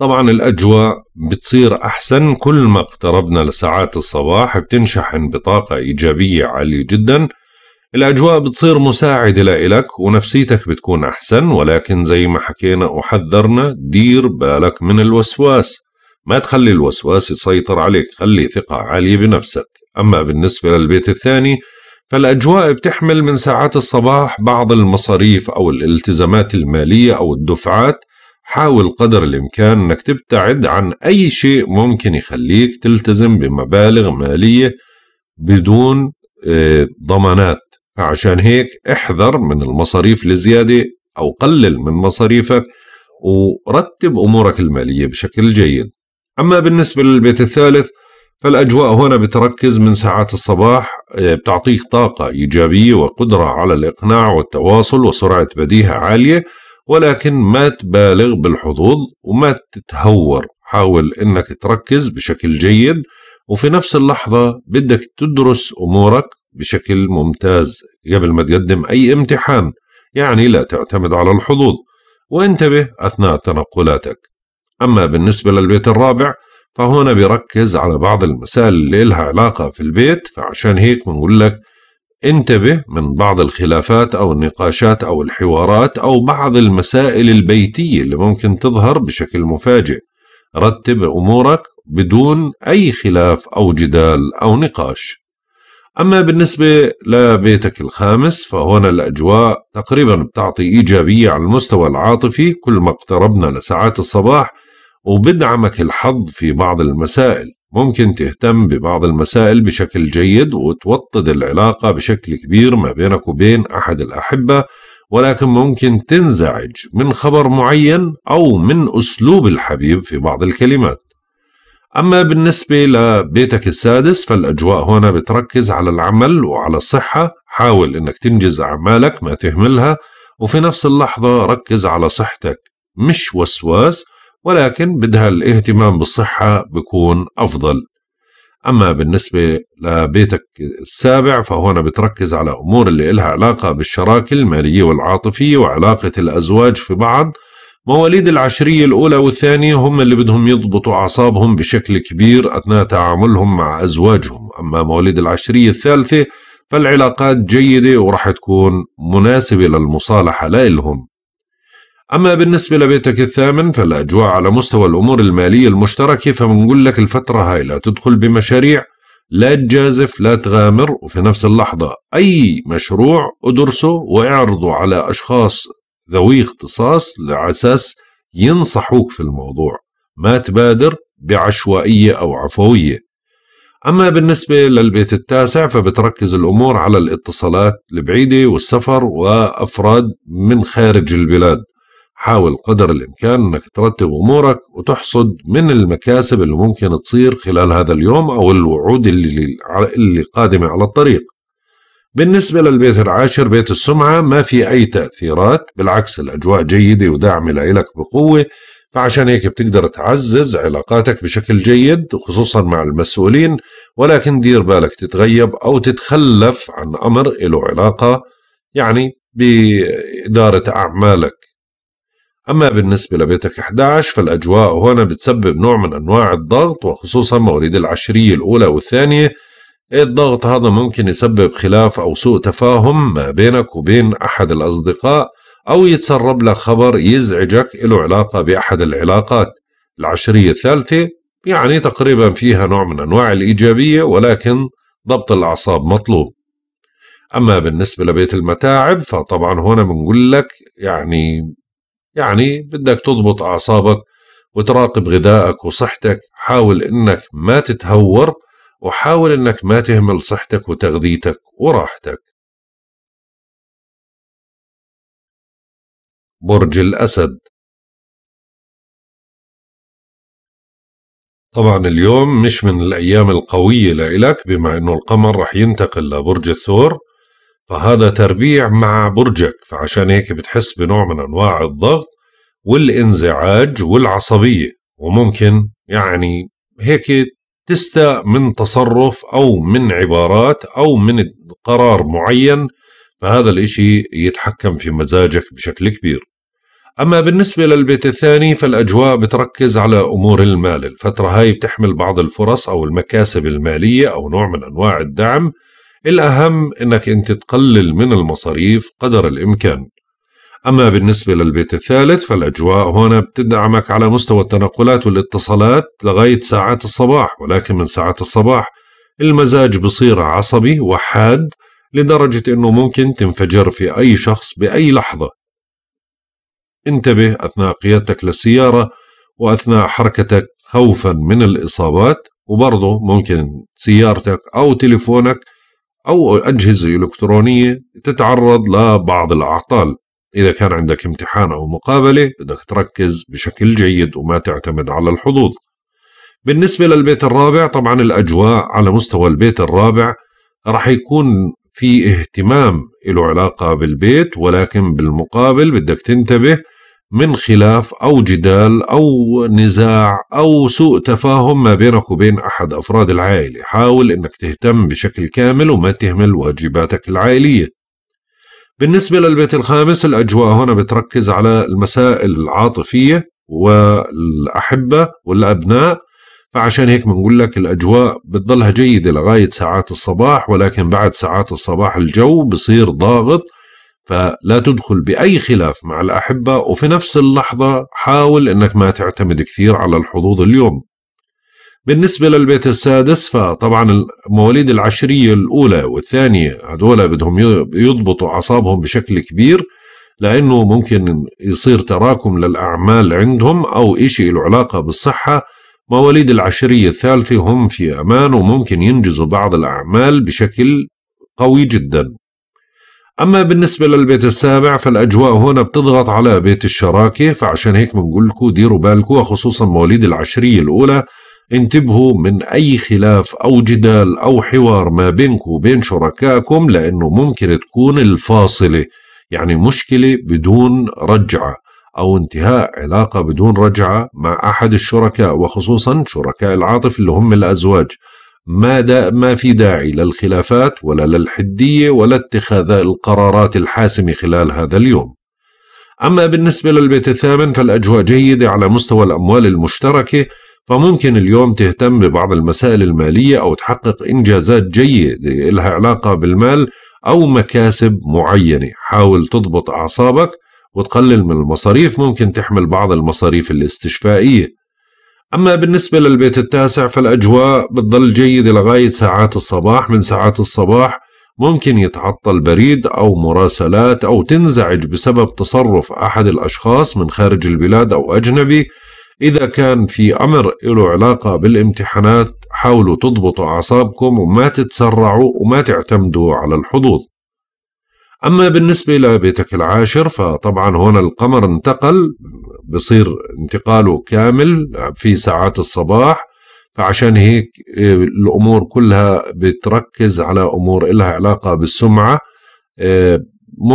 طبعا الأجواء بتصير أحسن كل ما اقتربنا لساعات الصباح بتنشحن بطاقة إيجابية عالية جدا الأجواء بتصير مساعدة لإلك ونفسيتك بتكون أحسن ولكن زي ما حكينا وحذرنا دير بالك من الوسواس ما تخلي الوسواس يسيطر عليك خلي ثقة عالية بنفسك أما بالنسبة للبيت الثاني فالأجواء بتحمل من ساعات الصباح بعض المصاريف أو الالتزامات المالية أو الدفعات حاول قدر الإمكان أنك تبتعد عن أي شيء ممكن يخليك تلتزم بمبالغ مالية بدون آه، ضمانات عشان هيك احذر من المصاريف الزيادة أو قلل من مصاريفك ورتب أمورك المالية بشكل جيد أما بالنسبة للبيت الثالث فالأجواء هنا بتركز من ساعات الصباح آه، بتعطيك طاقة إيجابية وقدرة على الإقناع والتواصل وسرعة بديهة عالية ولكن ما تبالغ بالحظوظ وما تتهور حاول انك تركز بشكل جيد وفي نفس اللحظة بدك تدرس امورك بشكل ممتاز قبل ما تقدم اي امتحان يعني لا تعتمد على الحظوظ وانتبه اثناء تنقلاتك اما بالنسبة للبيت الرابع فهنا بيركز على بعض المسائل اللي لها علاقة في البيت فعشان هيك بنقول لك انتبه من بعض الخلافات أو النقاشات أو الحوارات أو بعض المسائل البيتية اللي ممكن تظهر بشكل مفاجئ رتب أمورك بدون أي خلاف أو جدال أو نقاش أما بالنسبة لبيتك الخامس فهنا الأجواء تقريبا بتعطي إيجابية على المستوى العاطفي كل ما اقتربنا لساعات الصباح وبدعمك الحظ في بعض المسائل ممكن تهتم ببعض المسائل بشكل جيد وتوطد العلاقة بشكل كبير ما بينك وبين أحد الأحبة ولكن ممكن تنزعج من خبر معين أو من أسلوب الحبيب في بعض الكلمات أما بالنسبة لبيتك السادس فالأجواء هنا بتركز على العمل وعلى الصحة حاول أنك تنجز أعمالك ما تهملها وفي نفس اللحظة ركز على صحتك مش وسواس ولكن بدها الاهتمام بالصحة بيكون أفضل أما بالنسبة لبيتك السابع فهنا بتركز على أمور اللي إلها علاقة بالشراكة المالية والعاطفية وعلاقة الأزواج في بعض مواليد العشرية الأولى والثانية هم اللي بدهم يضبطوا أعصابهم بشكل كبير أثناء تعاملهم مع أزواجهم أما مواليد العشرية الثالثة فالعلاقات جيدة ورح تكون مناسبة للمصالحة لإلهم أما بالنسبة لبيتك الثامن فالأجواء على مستوى الأمور المالية المشتركة فبنقول لك الفترة هاي لا تدخل بمشاريع لا تجازف لا تغامر وفي نفس اللحظة أي مشروع أدرسه واعرضه على أشخاص ذوي اختصاص لعساس ينصحوك في الموضوع ما تبادر بعشوائية أو عفوية أما بالنسبة للبيت التاسع فبتركز الأمور على الاتصالات البعيدة والسفر وأفراد من خارج البلاد حاول قدر الإمكان أنك ترتب أمورك وتحصد من المكاسب اللي ممكن تصير خلال هذا اليوم أو الوعود اللي, اللي قادمة على الطريق بالنسبة للبيت العاشر بيت السمعة ما في أي تأثيرات بالعكس الأجواء جيدة ودعم لك بقوة فعشان هيك بتقدر تعزز علاقاتك بشكل جيد وخصوصا مع المسؤولين ولكن دير بالك تتغيب أو تتخلف عن أمر له علاقة يعني بإدارة أعمالك أما بالنسبة لبيتك 11 فالأجواء هنا بتسبب نوع من أنواع الضغط وخصوصا مواليد العشرية الأولى والثانية الضغط هذا ممكن يسبب خلاف أو سوء تفاهم ما بينك وبين أحد الأصدقاء أو يتسرب لك خبر يزعجك له علاقة بأحد العلاقات العشرية الثالثة يعني تقريبا فيها نوع من أنواع الإيجابية ولكن ضبط الأعصاب مطلوب أما بالنسبة لبيت المتاعب فطبعا هنا بنقول لك يعني يعني بدك تضبط أعصابك وتراقب غذائك وصحتك حاول إنك ما تتهور وحاول إنك ما تهمل صحتك وتغذيتك وراحتك برج الأسد طبعا اليوم مش من الأيام القوية لإلك بما أنه القمر رح ينتقل لبرج الثور فهذا تربيع مع برجك فعشان هيك بتحس بنوع من أنواع الضغط والانزعاج والعصبية وممكن يعني هيك تستاء من تصرف أو من عبارات أو من قرار معين فهذا الإشي يتحكم في مزاجك بشكل كبير أما بالنسبة للبيت الثاني فالأجواء بتركز على أمور المال الفترة هاي بتحمل بعض الفرص أو المكاسب المالية أو نوع من أنواع الدعم الأهم إنك أنت تقلل من المصاريف قدر الإمكان أما بالنسبة للبيت الثالث فالأجواء هنا بتدعمك على مستوى التنقلات والاتصالات لغاية ساعات الصباح ولكن من ساعات الصباح المزاج بصير عصبي وحاد لدرجة أنه ممكن تنفجر في أي شخص بأي لحظة انتبه أثناء قيادتك للسيارة وأثناء حركتك خوفا من الإصابات وبرضه ممكن سيارتك أو تليفونك أو أجهزة إلكترونية تتعرض لبعض الأعطال إذا كان عندك امتحان أو مقابلة بدك تركز بشكل جيد وما تعتمد على الحظوظ بالنسبة للبيت الرابع طبعا الأجواء على مستوى البيت الرابع راح يكون في اهتمام له علاقة بالبيت ولكن بالمقابل بدك تنتبه من خلاف أو جدال أو نزاع أو سوء تفاهم ما بينك وبين أحد أفراد العائلة حاول أنك تهتم بشكل كامل وما تهمل واجباتك العائلية بالنسبة للبيت الخامس الأجواء هنا بتركز على المسائل العاطفية والأحبة والأبناء فعشان هيك بنقول لك الأجواء بتضلها جيدة لغاية ساعات الصباح ولكن بعد ساعات الصباح الجو بصير ضاغط فلا تدخل بأي خلاف مع الأحبة وفي نفس اللحظة حاول أنك ما تعتمد كثير على الحظوظ اليوم بالنسبة للبيت السادس فطبعا المواليد العشرية الأولى والثانية هدول بدهم يضبطوا أعصابهم بشكل كبير لأنه ممكن يصير تراكم للأعمال عندهم أو إشي له علاقة بالصحة مواليد العشرية الثالثة هم في أمان وممكن ينجزوا بعض الأعمال بشكل قوي جدا أما بالنسبة للبيت السابع فالأجواء هنا بتضغط على بيت الشراكة فعشان هيك بنقول لكم ديروا بالكم وخصوصا مواليد العشرية الأولى انتبهوا من أي خلاف أو جدال أو حوار ما بينكم وبين شركائكم لأنه ممكن تكون الفاصلة يعني مشكلة بدون رجعة أو انتهاء علاقة بدون رجعة مع أحد الشركاء وخصوصا شركاء العاطف اللي هم الأزواج ما, دا ما في داعي للخلافات ولا للحدية ولا اتخاذ القرارات الحاسمة خلال هذا اليوم أما بالنسبة للبيت الثامن فالأجواء جيدة على مستوى الأموال المشتركة فممكن اليوم تهتم ببعض المسائل المالية أو تحقق إنجازات جيدة لها علاقة بالمال أو مكاسب معينة حاول تضبط أعصابك وتقلل من المصاريف ممكن تحمل بعض المصاريف الاستشفائية أما بالنسبة للبيت التاسع فالأجواء بتظل جيدة لغاية ساعات الصباح من ساعات الصباح ممكن يتعطل بريد أو مراسلات أو تنزعج بسبب تصرف أحد الأشخاص من خارج البلاد أو أجنبي إذا كان في أمر له علاقة بالامتحانات حاولوا تضبطوا أعصابكم وما تتسرعوا وما تعتمدوا على الحظوظ أما بالنسبة لبيتك العاشر فطبعا هنا القمر انتقل بصير انتقاله كامل في ساعات الصباح فعشان هيك إيه، الأمور كلها بتركز على أمور إلها علاقة بالسمعة إيه،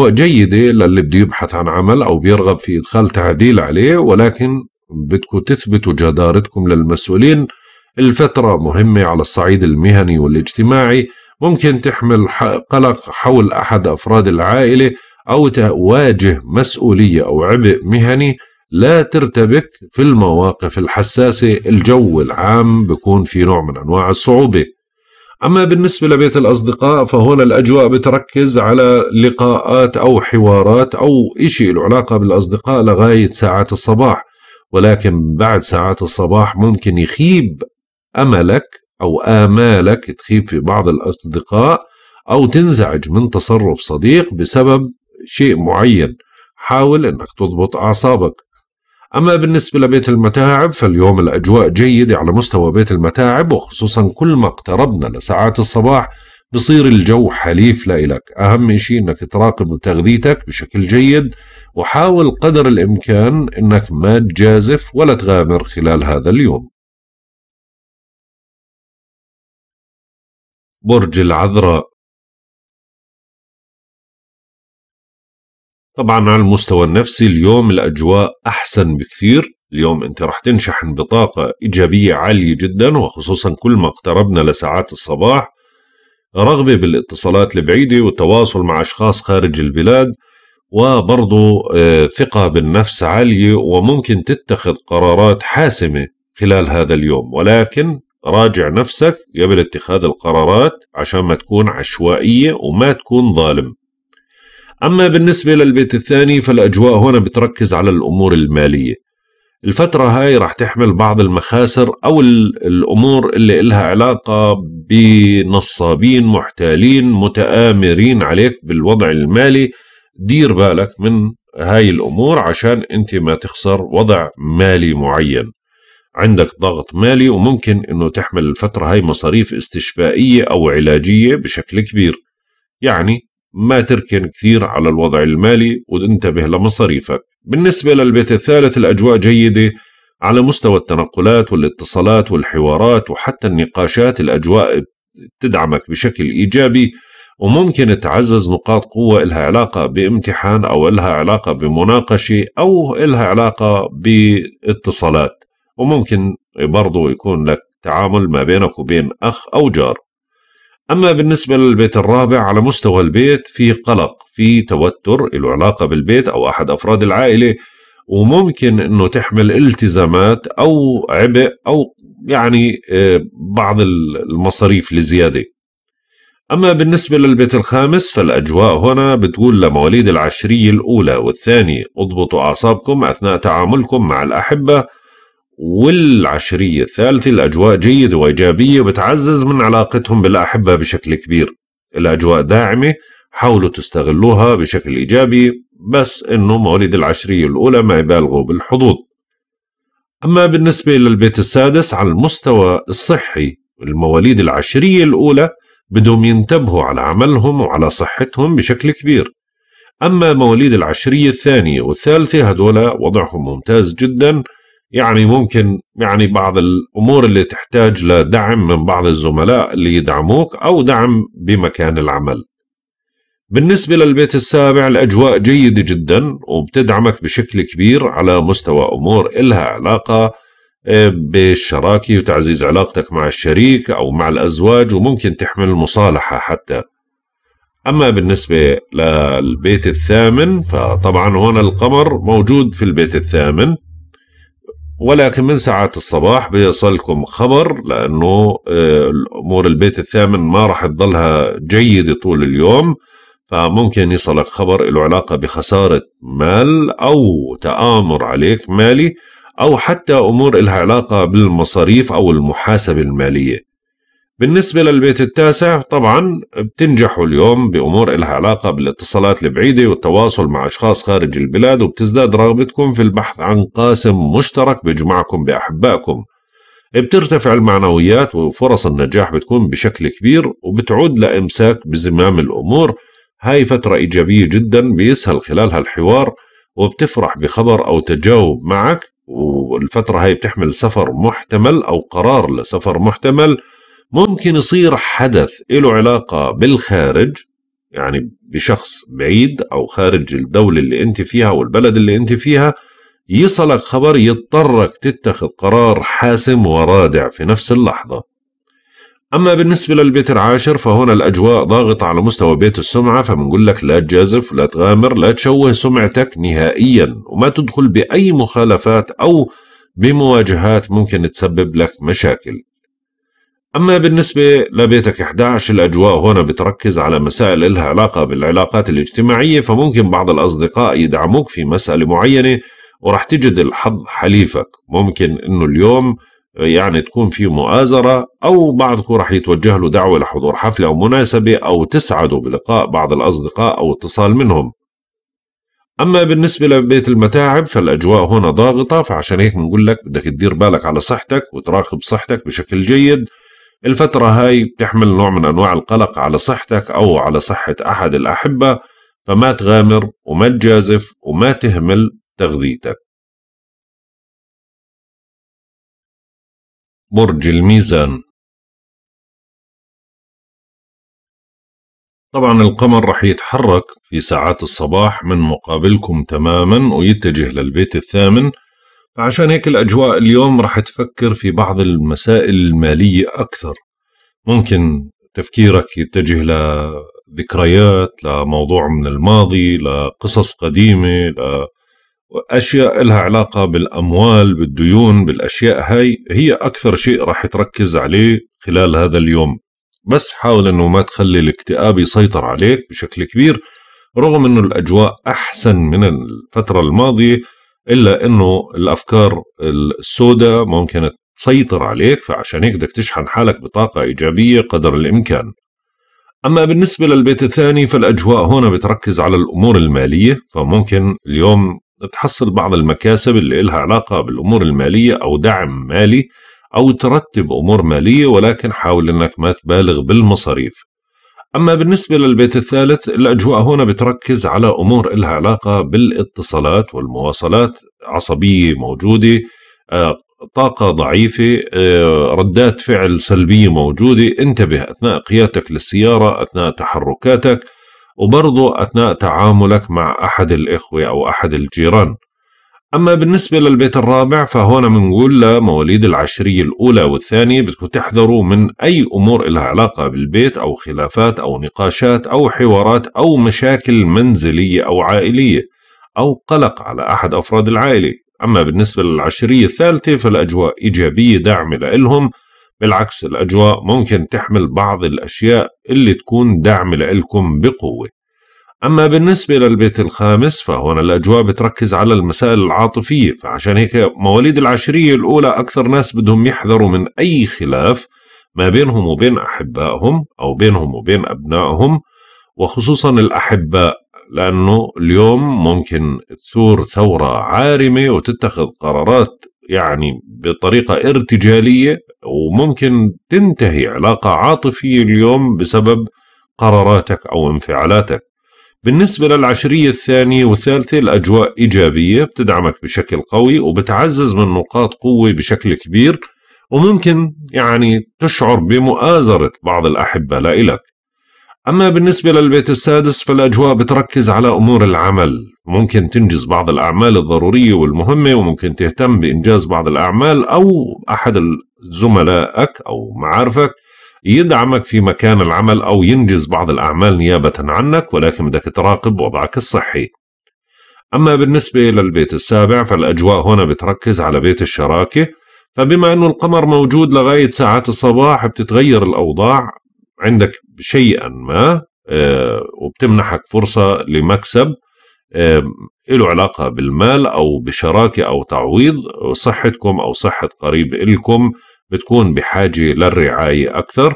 جيدة للي بده يبحث عن عمل أو بيرغب في إدخال تعديل عليه ولكن بدكم تثبتوا جدارتكم للمسؤولين الفترة مهمة على الصعيد المهني والاجتماعي ممكن تحمل قلق حول أحد أفراد العائلة أو تواجه مسؤولية أو عبء مهني لا ترتبك في المواقف الحساسة الجو العام بيكون في نوع من أنواع الصعوبة أما بالنسبة لبيت الأصدقاء فهون الأجواء بتركز على لقاءات أو حوارات أو إشي له علاقة بالأصدقاء لغاية ساعات الصباح ولكن بعد ساعات الصباح ممكن يخيب أملك أو آمالك تخيب في بعض الأصدقاء أو تنزعج من تصرف صديق بسبب شيء معين حاول أنك تضبط أعصابك أما بالنسبة لبيت المتاعب فاليوم الأجواء جيدة على مستوى بيت المتاعب وخصوصا كل ما اقتربنا لساعات الصباح بصير الجو حليف لإلك أهم شيء أنك تراقب تغذيتك بشكل جيد وحاول قدر الإمكان أنك ما تجازف ولا تغامر خلال هذا اليوم برج العذراء طبعا على المستوى النفسي اليوم الأجواء أحسن بكثير اليوم أنت راح تنشحن بطاقة إيجابية عالية جدا وخصوصا كل ما اقتربنا لساعات الصباح رغبة بالاتصالات البعيدة والتواصل مع أشخاص خارج البلاد وبرضو آه، ثقة بالنفس عالية وممكن تتخذ قرارات حاسمة خلال هذا اليوم ولكن راجع نفسك قبل اتخاذ القرارات عشان ما تكون عشوائية وما تكون ظالم أما بالنسبة للبيت الثاني فالأجواء هنا بتركز على الأمور المالية الفترة هاي راح تحمل بعض المخاسر أو الأمور اللي إلها علاقة بنصابين محتالين متآمرين عليك بالوضع المالي دير بالك من هاي الأمور عشان أنت ما تخسر وضع مالي معين عندك ضغط مالي وممكن انه تحمل الفترة هاي مصاريف استشفائية او علاجية بشكل كبير يعني ما تركن كثير على الوضع المالي وانتبه لمصاريفك بالنسبة للبيت الثالث الأجواء جيدة على مستوى التنقلات والاتصالات والحوارات وحتى النقاشات الأجواء تدعمك بشكل إيجابي وممكن تعزز نقاط قوة إلها علاقة بامتحان أو إلها علاقة بمناقشة أو إلها علاقة باتصالات وممكن برضو يكون لك تعامل ما بينك وبين أخ أو جار أما بالنسبة للبيت الرابع على مستوى البيت في قلق في توتر له علاقة بالبيت أو أحد أفراد العائلة وممكن أنه تحمل التزامات أو عبء أو يعني آه، بعض المصاريف لزيادة أما بالنسبة للبيت الخامس فالأجواء هنا بتقول لمواليد العشرية الأولى والثانية اضبطوا أعصابكم أثناء تعاملكم مع الأحبة والعشرية الثالثة الأجواء جيدة وإيجابية بتعزز من علاقتهم بالأحبة بشكل كبير الأجواء داعمة حاولوا تستغلوها بشكل إيجابي بس إنه مواليد العشرية الأولى ما يبالغوا بالحظوظ أما بالنسبة للبيت السادس على المستوى الصحي المواليد العشرية الأولى بدهم ينتبهوا على عملهم وعلى صحتهم بشكل كبير أما مواليد العشرية الثانية والثالثة هدول وضعهم ممتاز جدا يعني ممكن يعني بعض الامور اللي تحتاج لدعم من بعض الزملاء اللي يدعموك او دعم بمكان العمل. بالنسبة للبيت السابع الأجواء جيدة جدا وبتدعمك بشكل كبير على مستوى أمور إلها علاقة آه، بالشراكة وتعزيز علاقتك مع الشريك أو مع الأزواج وممكن تحمل مصالحة حتى أما بالنسبة للبيت الثامن فطبعا هنا القمر موجود في البيت الثامن ولكن من ساعات الصباح بيصلكم خبر لانه آه، امور البيت الثامن ما راح تضلها جيده طول اليوم فممكن يصلك خبر له علاقه بخساره مال او تامر عليك مالي او حتى امور لها علاقه بالمصاريف او المحاسبه الماليه بالنسبة للبيت التاسع طبعا بتنجحوا اليوم بأمور إلها علاقة بالاتصالات البعيدة والتواصل مع أشخاص خارج البلاد وبتزداد رغبتكم في البحث عن قاسم مشترك بيجمعكم بأحبائكم بترتفع المعنويات وفرص النجاح بتكون بشكل كبير وبتعود لإمساك بزمام الأمور هاي فترة إيجابية جدا بيسهل خلالها الحوار وبتفرح بخبر أو تجاوب معك والفترة هاي بتحمل سفر محتمل أو قرار لسفر محتمل ممكن يصير حدث له علاقة بالخارج يعني بشخص بعيد أو خارج الدولة اللي أنت فيها أو البلد اللي أنت فيها يصلك خبر يضطرك تتخذ قرار حاسم ورادع في نفس اللحظة أما بالنسبة للبيت العاشر فهنا الأجواء ضاغطة على مستوى بيت السمعة فبنقول لك لا تجازف لا تغامر لا تشوه سمعتك نهائيا وما تدخل بأي مخالفات أو بمواجهات ممكن تسبب لك مشاكل أما بالنسبة لبيتك 11 الأجواء هنا بتركز على مسائل لها علاقة بالعلاقات الاجتماعية فممكن بعض الأصدقاء يدعموك في مسألة معينة ورح تجد الحظ حليفك ممكن أنه اليوم آه، يعني تكون في مؤازرة أو بعضكم رح يتوجه له دعوة لحضور حفلة أو مناسبة أو تسعدوا بلقاء بعض الأصدقاء أو اتصال منهم أما بالنسبة لبيت المتاعب فالأجواء هنا ضاغطة فعشان هيك بنقول لك بدك تدير بالك على صحتك وتراقب صحتك بشكل جيد الفترة هاي بتحمل نوع من أنواع القلق على صحتك أو على صحة أحد الأحبة فما تغامر وما تجازف وما تهمل تغذيتك برج الميزان طبعا القمر رح يتحرك في ساعات الصباح من مقابلكم تماما ويتجه للبيت الثامن فعشان هيك الأجواء اليوم رح تفكر في بعض المسائل المالية أكثر ممكن تفكيرك يتجه لذكريات لموضوع من الماضي لقصص قديمة لأشياء لها علاقة بالأموال بالديون بالأشياء هاي هي أكثر شيء رح تركز عليه خلال هذا اليوم بس حاول أنه ما تخلي الاكتئاب يسيطر عليك بشكل كبير رغم أنه الأجواء أحسن من الفترة الماضية الا انه الافكار السوداء ممكن تسيطر عليك فعشان هيك بدك تشحن حالك بطاقه ايجابيه قدر الامكان أما بالنسبة للبيت الثاني فالأجواء هنا بتركز على الأمور المالية فممكن اليوم تحصل بعض المكاسب اللي إلها علاقة بالأمور المالية أو دعم مالي أو ترتب أمور مالية ولكن حاول أنك ما تبالغ بالمصاريف أما بالنسبة للبيت الثالث الأجواء هنا بتركز على أمور إلها علاقة بالاتصالات والمواصلات عصبية موجودة آه، طاقة ضعيفة آه، ردات فعل سلبية موجودة انتبه أثناء قيادتك للسيارة أثناء تحركاتك وبرضه أثناء تعاملك مع أحد الإخوة أو أحد الجيران أما بالنسبة للبيت الرابع فهنا بنقول لمواليد العشرية الأولى والثانية بدكم تحذروا من أي أمور لها علاقة بالبيت أو خلافات أو نقاشات أو حوارات أو مشاكل منزلية أو عائلية أو قلق على أحد أفراد العائلة أما بالنسبة للعشرية الثالثة فالأجواء إيجابية داعمة لإلهم بالعكس الأجواء ممكن تحمل بعض الأشياء اللي تكون داعمة لإلكم بقوة أما بالنسبة للبيت الخامس فهون الأجواء بتركز على المسائل العاطفية فعشان هيك مواليد العشرية الأولى أكثر ناس بدهم يحذروا من أي خلاف ما بينهم وبين أحبائهم أو بينهم وبين أبنائهم وخصوصا الأحباء لأنه اليوم ممكن تثور ثورة عارمة وتتخذ قرارات يعني بطريقة ارتجالية وممكن تنتهي علاقة عاطفية اليوم بسبب قراراتك أو انفعالاتك بالنسبة للعشرية الثانية والثالثة الأجواء إيجابية بتدعمك بشكل قوي وبتعزز من نقاط قوة بشكل كبير وممكن يعني تشعر بمؤازرة بعض الأحبة لإلك أما بالنسبة للبيت السادس فالأجواء بتركز على أمور العمل ممكن تنجز بعض الأعمال الضرورية والمهمة وممكن تهتم بإنجاز بعض الأعمال أو أحد زملائك أو معارفك يدعمك في مكان العمل أو ينجز بعض الأعمال نيابة عنك ولكن بدك تراقب وضعك الصحي أما بالنسبة للبيت السابع فالأجواء هنا بتركز على بيت الشراكة فبما أنه القمر موجود لغاية ساعات الصباح بتتغير الأوضاع عندك شيئا ما آه، وبتمنحك فرصة لمكسب آه، له علاقة بالمال أو بشراكة أو تعويض صحتكم أو صحة قريب إلكم بتكون بحاجة للرعاية أكثر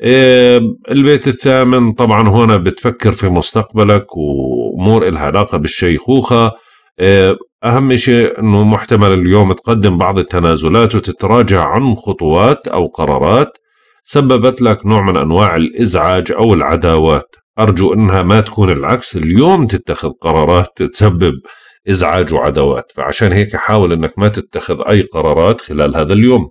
إيه، البيت الثامن طبعا هنا بتفكر في مستقبلك وأمور إلها علاقة بالشيخوخة إيه، أهم شيء أنه محتمل اليوم تقدم بعض التنازلات وتتراجع عن خطوات أو قرارات سببت لك نوع من أنواع الإزعاج أو العداوات أرجو أنها ما تكون العكس اليوم تتخذ قرارات تسبب إزعاج وعداوات فعشان هيك حاول أنك ما تتخذ أي قرارات خلال هذا اليوم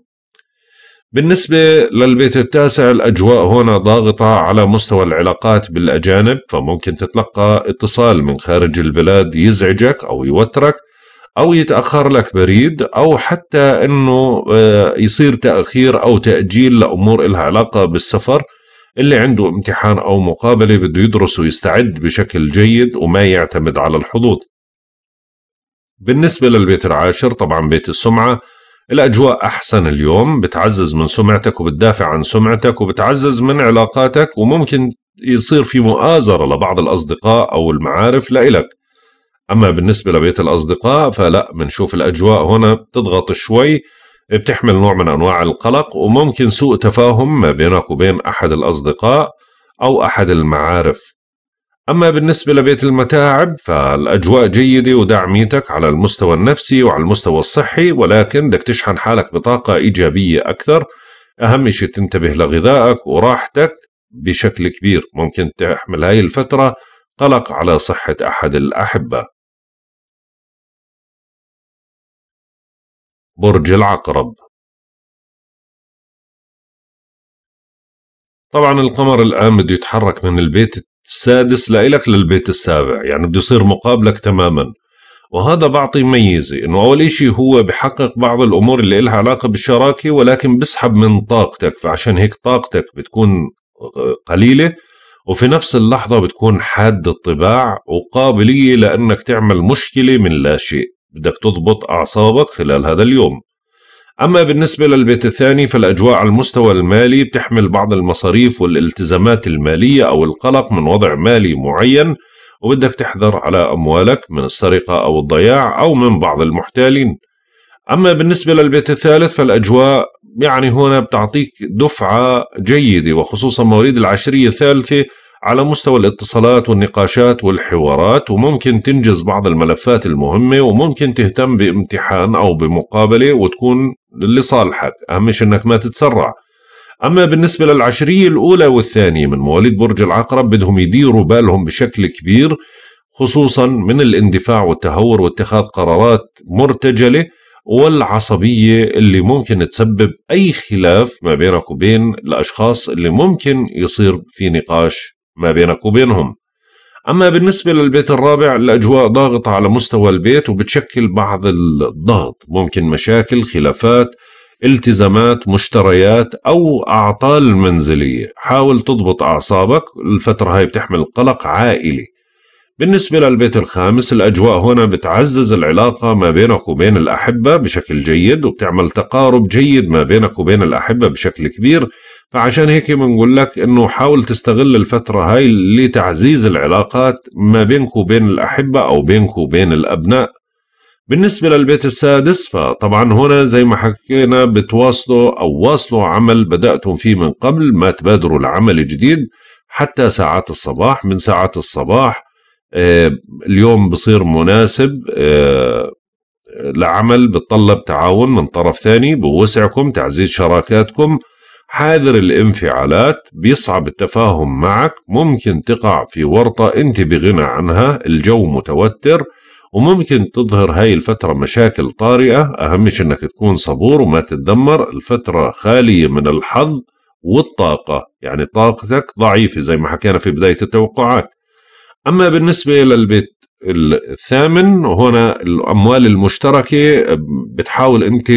بالنسبة للبيت التاسع الأجواء هنا ضاغطة على مستوى العلاقات بالأجانب فممكن تتلقى اتصال من خارج البلاد يزعجك أو يوترك أو يتأخر لك بريد أو حتى أنه آه، يصير تأخير أو تأجيل لأمور إلها علاقة بالسفر اللي عنده امتحان أو مقابلة بده يدرس ويستعد بشكل جيد وما يعتمد على الحظوظ بالنسبة للبيت العاشر طبعا بيت السمعة الأجواء أحسن اليوم بتعزز من سمعتك وبتدافع عن سمعتك وبتعزز من علاقاتك وممكن يصير في مؤازرة لبعض الأصدقاء أو المعارف لإلك أما بالنسبة لبيت الأصدقاء فلا بنشوف الأجواء هنا بتضغط شوي بتحمل نوع من أنواع القلق وممكن سوء تفاهم ما بينك وبين أحد الأصدقاء أو أحد المعارف أما بالنسبة لبيت المتاعب فالأجواء جيدة ودعميتك على المستوى النفسي وعلى المستوى الصحي ولكن بدك تشحن حالك بطاقة إيجابية أكثر أهم شيء تنتبه لغذائك وراحتك بشكل كبير ممكن تحمل هاي الفترة قلق على صحة أحد الأحبة برج العقرب طبعا القمر الآن بده يتحرك من البيت السادس لإلك للبيت السابع يعني بده يصير مقابلك تماما وهذا بعطي ميزة انه اول اشي هو بحقق بعض الامور اللي إلها علاقة بالشراكة ولكن بسحب من طاقتك فعشان هيك طاقتك بتكون قليلة وفي نفس اللحظة بتكون حاد الطباع وقابلية لأنك تعمل مشكلة من لا شيء بدك تضبط أعصابك خلال هذا اليوم أما بالنسبة للبيت الثاني فالأجواء على المستوى المالي بتحمل بعض المصاريف والالتزامات المالية أو القلق من وضع مالي معين وبدك تحذر على أموالك من السرقة أو الضياع أو من بعض المحتالين أما بالنسبة للبيت الثالث فالأجواء يعني هنا بتعطيك دفعة جيدة وخصوصا مواليد العشرية الثالثة على مستوى الاتصالات والنقاشات والحوارات وممكن تنجز بعض الملفات المهمة وممكن تهتم بامتحان أو بمقابلة وتكون لصالحك أهم شيء أنك ما تتسرع أما بالنسبة للعشرية الأولى والثانية من مواليد برج العقرب بدهم يديروا بالهم بشكل كبير خصوصا من الاندفاع والتهور واتخاذ قرارات مرتجله والعصبية اللي ممكن تسبب أي خلاف ما بينك وبين الأشخاص اللي ممكن يصير في نقاش ما بينك وبينهم أما بالنسبة للبيت الرابع الأجواء ضاغطة على مستوى البيت وبتشكل بعض الضغط ممكن مشاكل خلافات التزامات مشتريات أو أعطال منزلية حاول تضبط أعصابك الفترة هاي بتحمل قلق عائلي بالنسبة للبيت الخامس الأجواء هنا بتعزز العلاقة ما بينك وبين الأحبة بشكل جيد وبتعمل تقارب جيد ما بينك وبين الأحبة بشكل كبير فعشان هيك بنقول لك انه حاول تستغل الفترة هاي لتعزيز العلاقات ما بينك وبين الأحبة أو بينك وبين الأبناء بالنسبة للبيت السادس فطبعا هنا زي ما حكينا بتواصلوا أو واصلوا عمل بدأتم فيه من قبل ما تبادروا العمل جديد حتى ساعات الصباح من ساعات الصباح آه، اليوم بصير مناسب آه، لعمل بتطلب تعاون من طرف ثاني بوسعكم تعزيز شراكاتكم حاذر الانفعالات بيصعب التفاهم معك ممكن تقع في ورطة انت بغنى عنها الجو متوتر وممكن تظهر هاي الفترة مشاكل طارئة أهمش أنك تكون صبور وما تتدمر الفترة خالية من الحظ والطاقة يعني طاقتك ضعيفة زي ما حكينا في بداية التوقعات أما بالنسبة للبيت الثامن هنا الاموال المشتركه بتحاول انت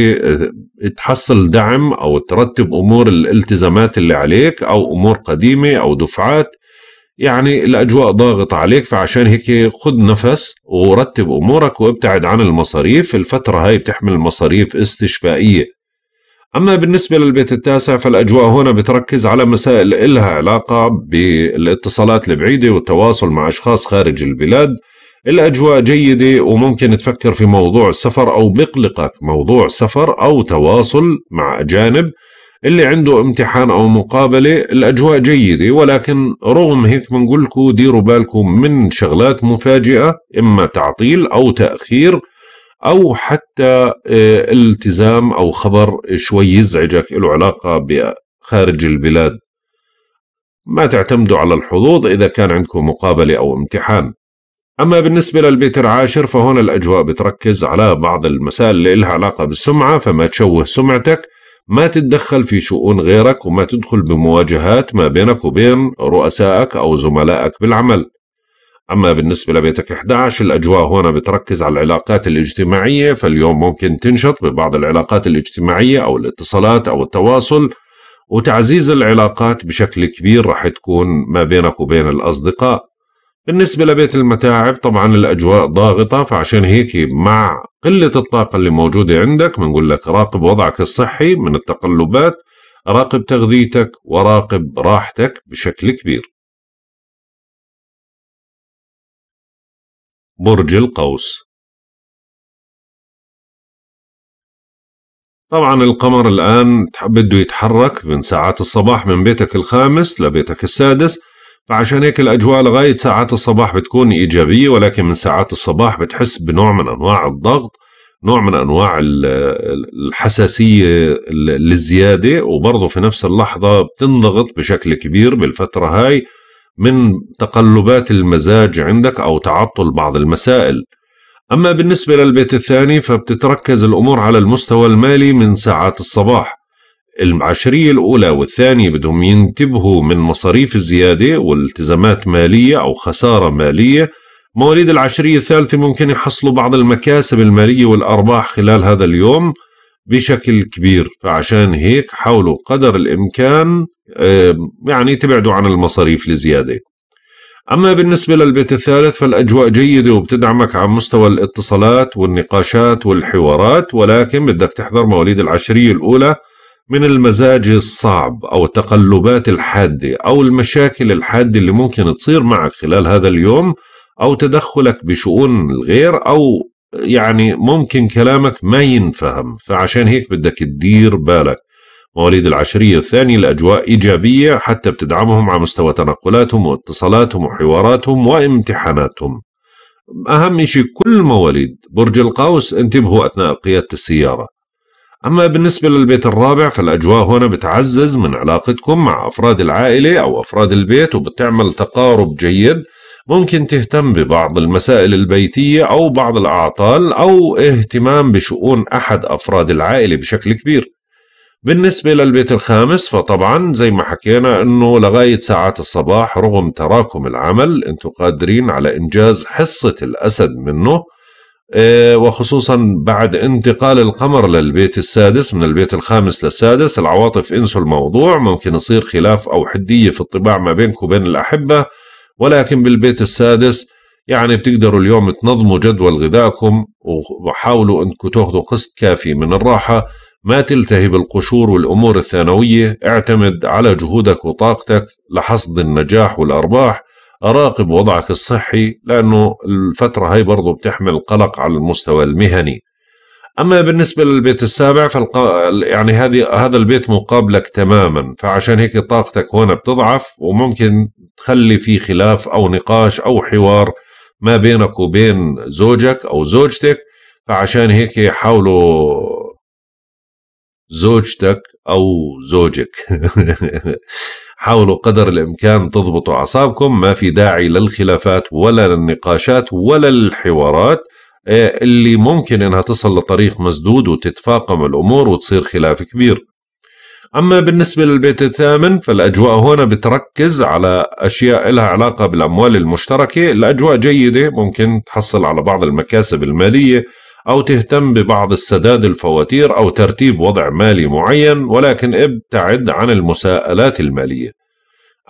تحصل دعم او ترتب امور الالتزامات اللي عليك او امور قديمه او دفعات يعني الاجواء ضاغطه عليك فعشان هيك خذ نفس ورتب امورك وابتعد عن المصاريف الفتره هاي بتحمل مصاريف استشفائيه أما بالنسبة للبيت التاسع فالأجواء هنا بتركز على مسائل إلها علاقة بالاتصالات البعيدة والتواصل مع أشخاص خارج البلاد الأجواء جيدة وممكن تفكر في موضوع السفر أو بقلقك موضوع سفر أو تواصل مع أجانب اللي عنده امتحان أو مقابلة الأجواء جيدة ولكن رغم هيك بنقول لكم ديروا بالكم من شغلات مفاجئة إما تعطيل أو تأخير أو حتى آه، التزام أو خبر شوي يزعجك له علاقة بخارج البلاد ما تعتمدوا على الحظوظ إذا كان عندكم مقابلة أو امتحان أما بالنسبة للبيت العاشر فهون الأجواء بتركز على بعض المسائل اللي إلها علاقة بالسمعة فما تشوه سمعتك ما تتدخل في شؤون غيرك وما تدخل بمواجهات ما بينك وبين رؤسائك أو زملائك بالعمل أما بالنسبة لبيتك 11 الأجواء هنا بتركز على العلاقات الاجتماعية فاليوم ممكن تنشط ببعض العلاقات الاجتماعية أو الاتصالات أو التواصل وتعزيز العلاقات بشكل كبير راح تكون ما بينك وبين الأصدقاء بالنسبة لبيت المتاعب طبعا الأجواء ضاغطة فعشان هيك مع قلة الطاقة اللي موجودة عندك بنقول لك راقب وضعك الصحي من التقلبات راقب تغذيتك وراقب راحتك بشكل كبير برج القوس طبعا القمر الآن بده يتحرك من ساعات الصباح من بيتك الخامس لبيتك السادس فعشان هيك الأجواء لغاية ساعات الصباح بتكون إيجابية ولكن من ساعات الصباح بتحس بنوع من أنواع الضغط نوع من أنواع الحساسية للزيادة وبرضه في نفس اللحظة بتنضغط بشكل كبير بالفترة هاي من تقلبات المزاج عندك أو تعطل بعض المسائل أما بالنسبة للبيت الثاني فبتتركز الأمور على المستوى المالي من ساعات الصباح العشرية الأولى والثانية بدهم ينتبهوا من مصاريف الزيادة والتزامات مالية أو خسارة مالية مواليد العشرية الثالثة ممكن يحصلوا بعض المكاسب المالية والأرباح خلال هذا اليوم بشكل كبير فعشان هيك حاولوا قدر الإمكان يعني تبعدوا عن المصاريف لزيادة أما بالنسبة للبيت الثالث فالأجواء جيدة وبتدعمك على مستوى الاتصالات والنقاشات والحوارات ولكن بدك تحضر مواليد العشرية الأولى من المزاج الصعب أو التقلبات الحادة أو المشاكل الحادة اللي ممكن تصير معك خلال هذا اليوم أو تدخلك بشؤون الغير أو يعني ممكن كلامك ما ينفهم فعشان هيك بدك تدير بالك مواليد العشرية الثانية الأجواء إيجابية حتى بتدعمهم على مستوى تنقلاتهم واتصالاتهم وحواراتهم وامتحاناتهم أهم شيء كل مواليد برج القوس انتبهوا أثناء قيادة السيارة أما بالنسبة للبيت الرابع فالأجواء هنا بتعزز من علاقتكم مع أفراد العائلة أو أفراد البيت وبتعمل تقارب جيد ممكن تهتم ببعض المسائل البيتية أو بعض الأعطال أو اهتمام بشؤون أحد أفراد العائلة بشكل كبير بالنسبة للبيت الخامس فطبعا زي ما حكينا أنه لغاية ساعات الصباح رغم تراكم العمل أنتم قادرين على إنجاز حصة الأسد منه إيه، وخصوصا بعد انتقال القمر للبيت السادس من البيت الخامس للسادس العواطف انسوا الموضوع ممكن يصير خلاف أو حدية في الطباع ما بينك وبين الأحبة ولكن بالبيت السادس يعني بتقدروا اليوم تنظموا جدول غذائكم وحاولوا انكم تاخذوا قسط كافي من الراحة ما تلتهي بالقشور والأمور الثانوية اعتمد على جهودك وطاقتك لحصد النجاح والأرباح أراقب وضعك الصحي لأنه الفترة هاي برضو بتحمل قلق على المستوى المهني أما بالنسبة للبيت السابع فالق... يعني هذه هذا البيت مقابلك تماما فعشان هيك طاقتك هنا بتضعف وممكن تخلي في خلاف أو نقاش أو حوار ما بينك وبين زوجك أو زوجتك فعشان هيك حاولوا زوجتك أو زوجك حاولوا قدر الإمكان تضبطوا أعصابكم ما في داعي للخلافات ولا للنقاشات ولا للحوارات آه، اللي ممكن انها تصل لطريق مسدود وتتفاقم الامور وتصير خلاف كبير. اما بالنسبه للبيت الثامن فالاجواء هنا بتركز على اشياء لها علاقه بالاموال المشتركه، الاجواء جيده ممكن تحصل على بعض المكاسب الماليه أو تهتم ببعض السداد الفواتير أو ترتيب وضع مالي معين ولكن ابتعد عن المساءلات المالية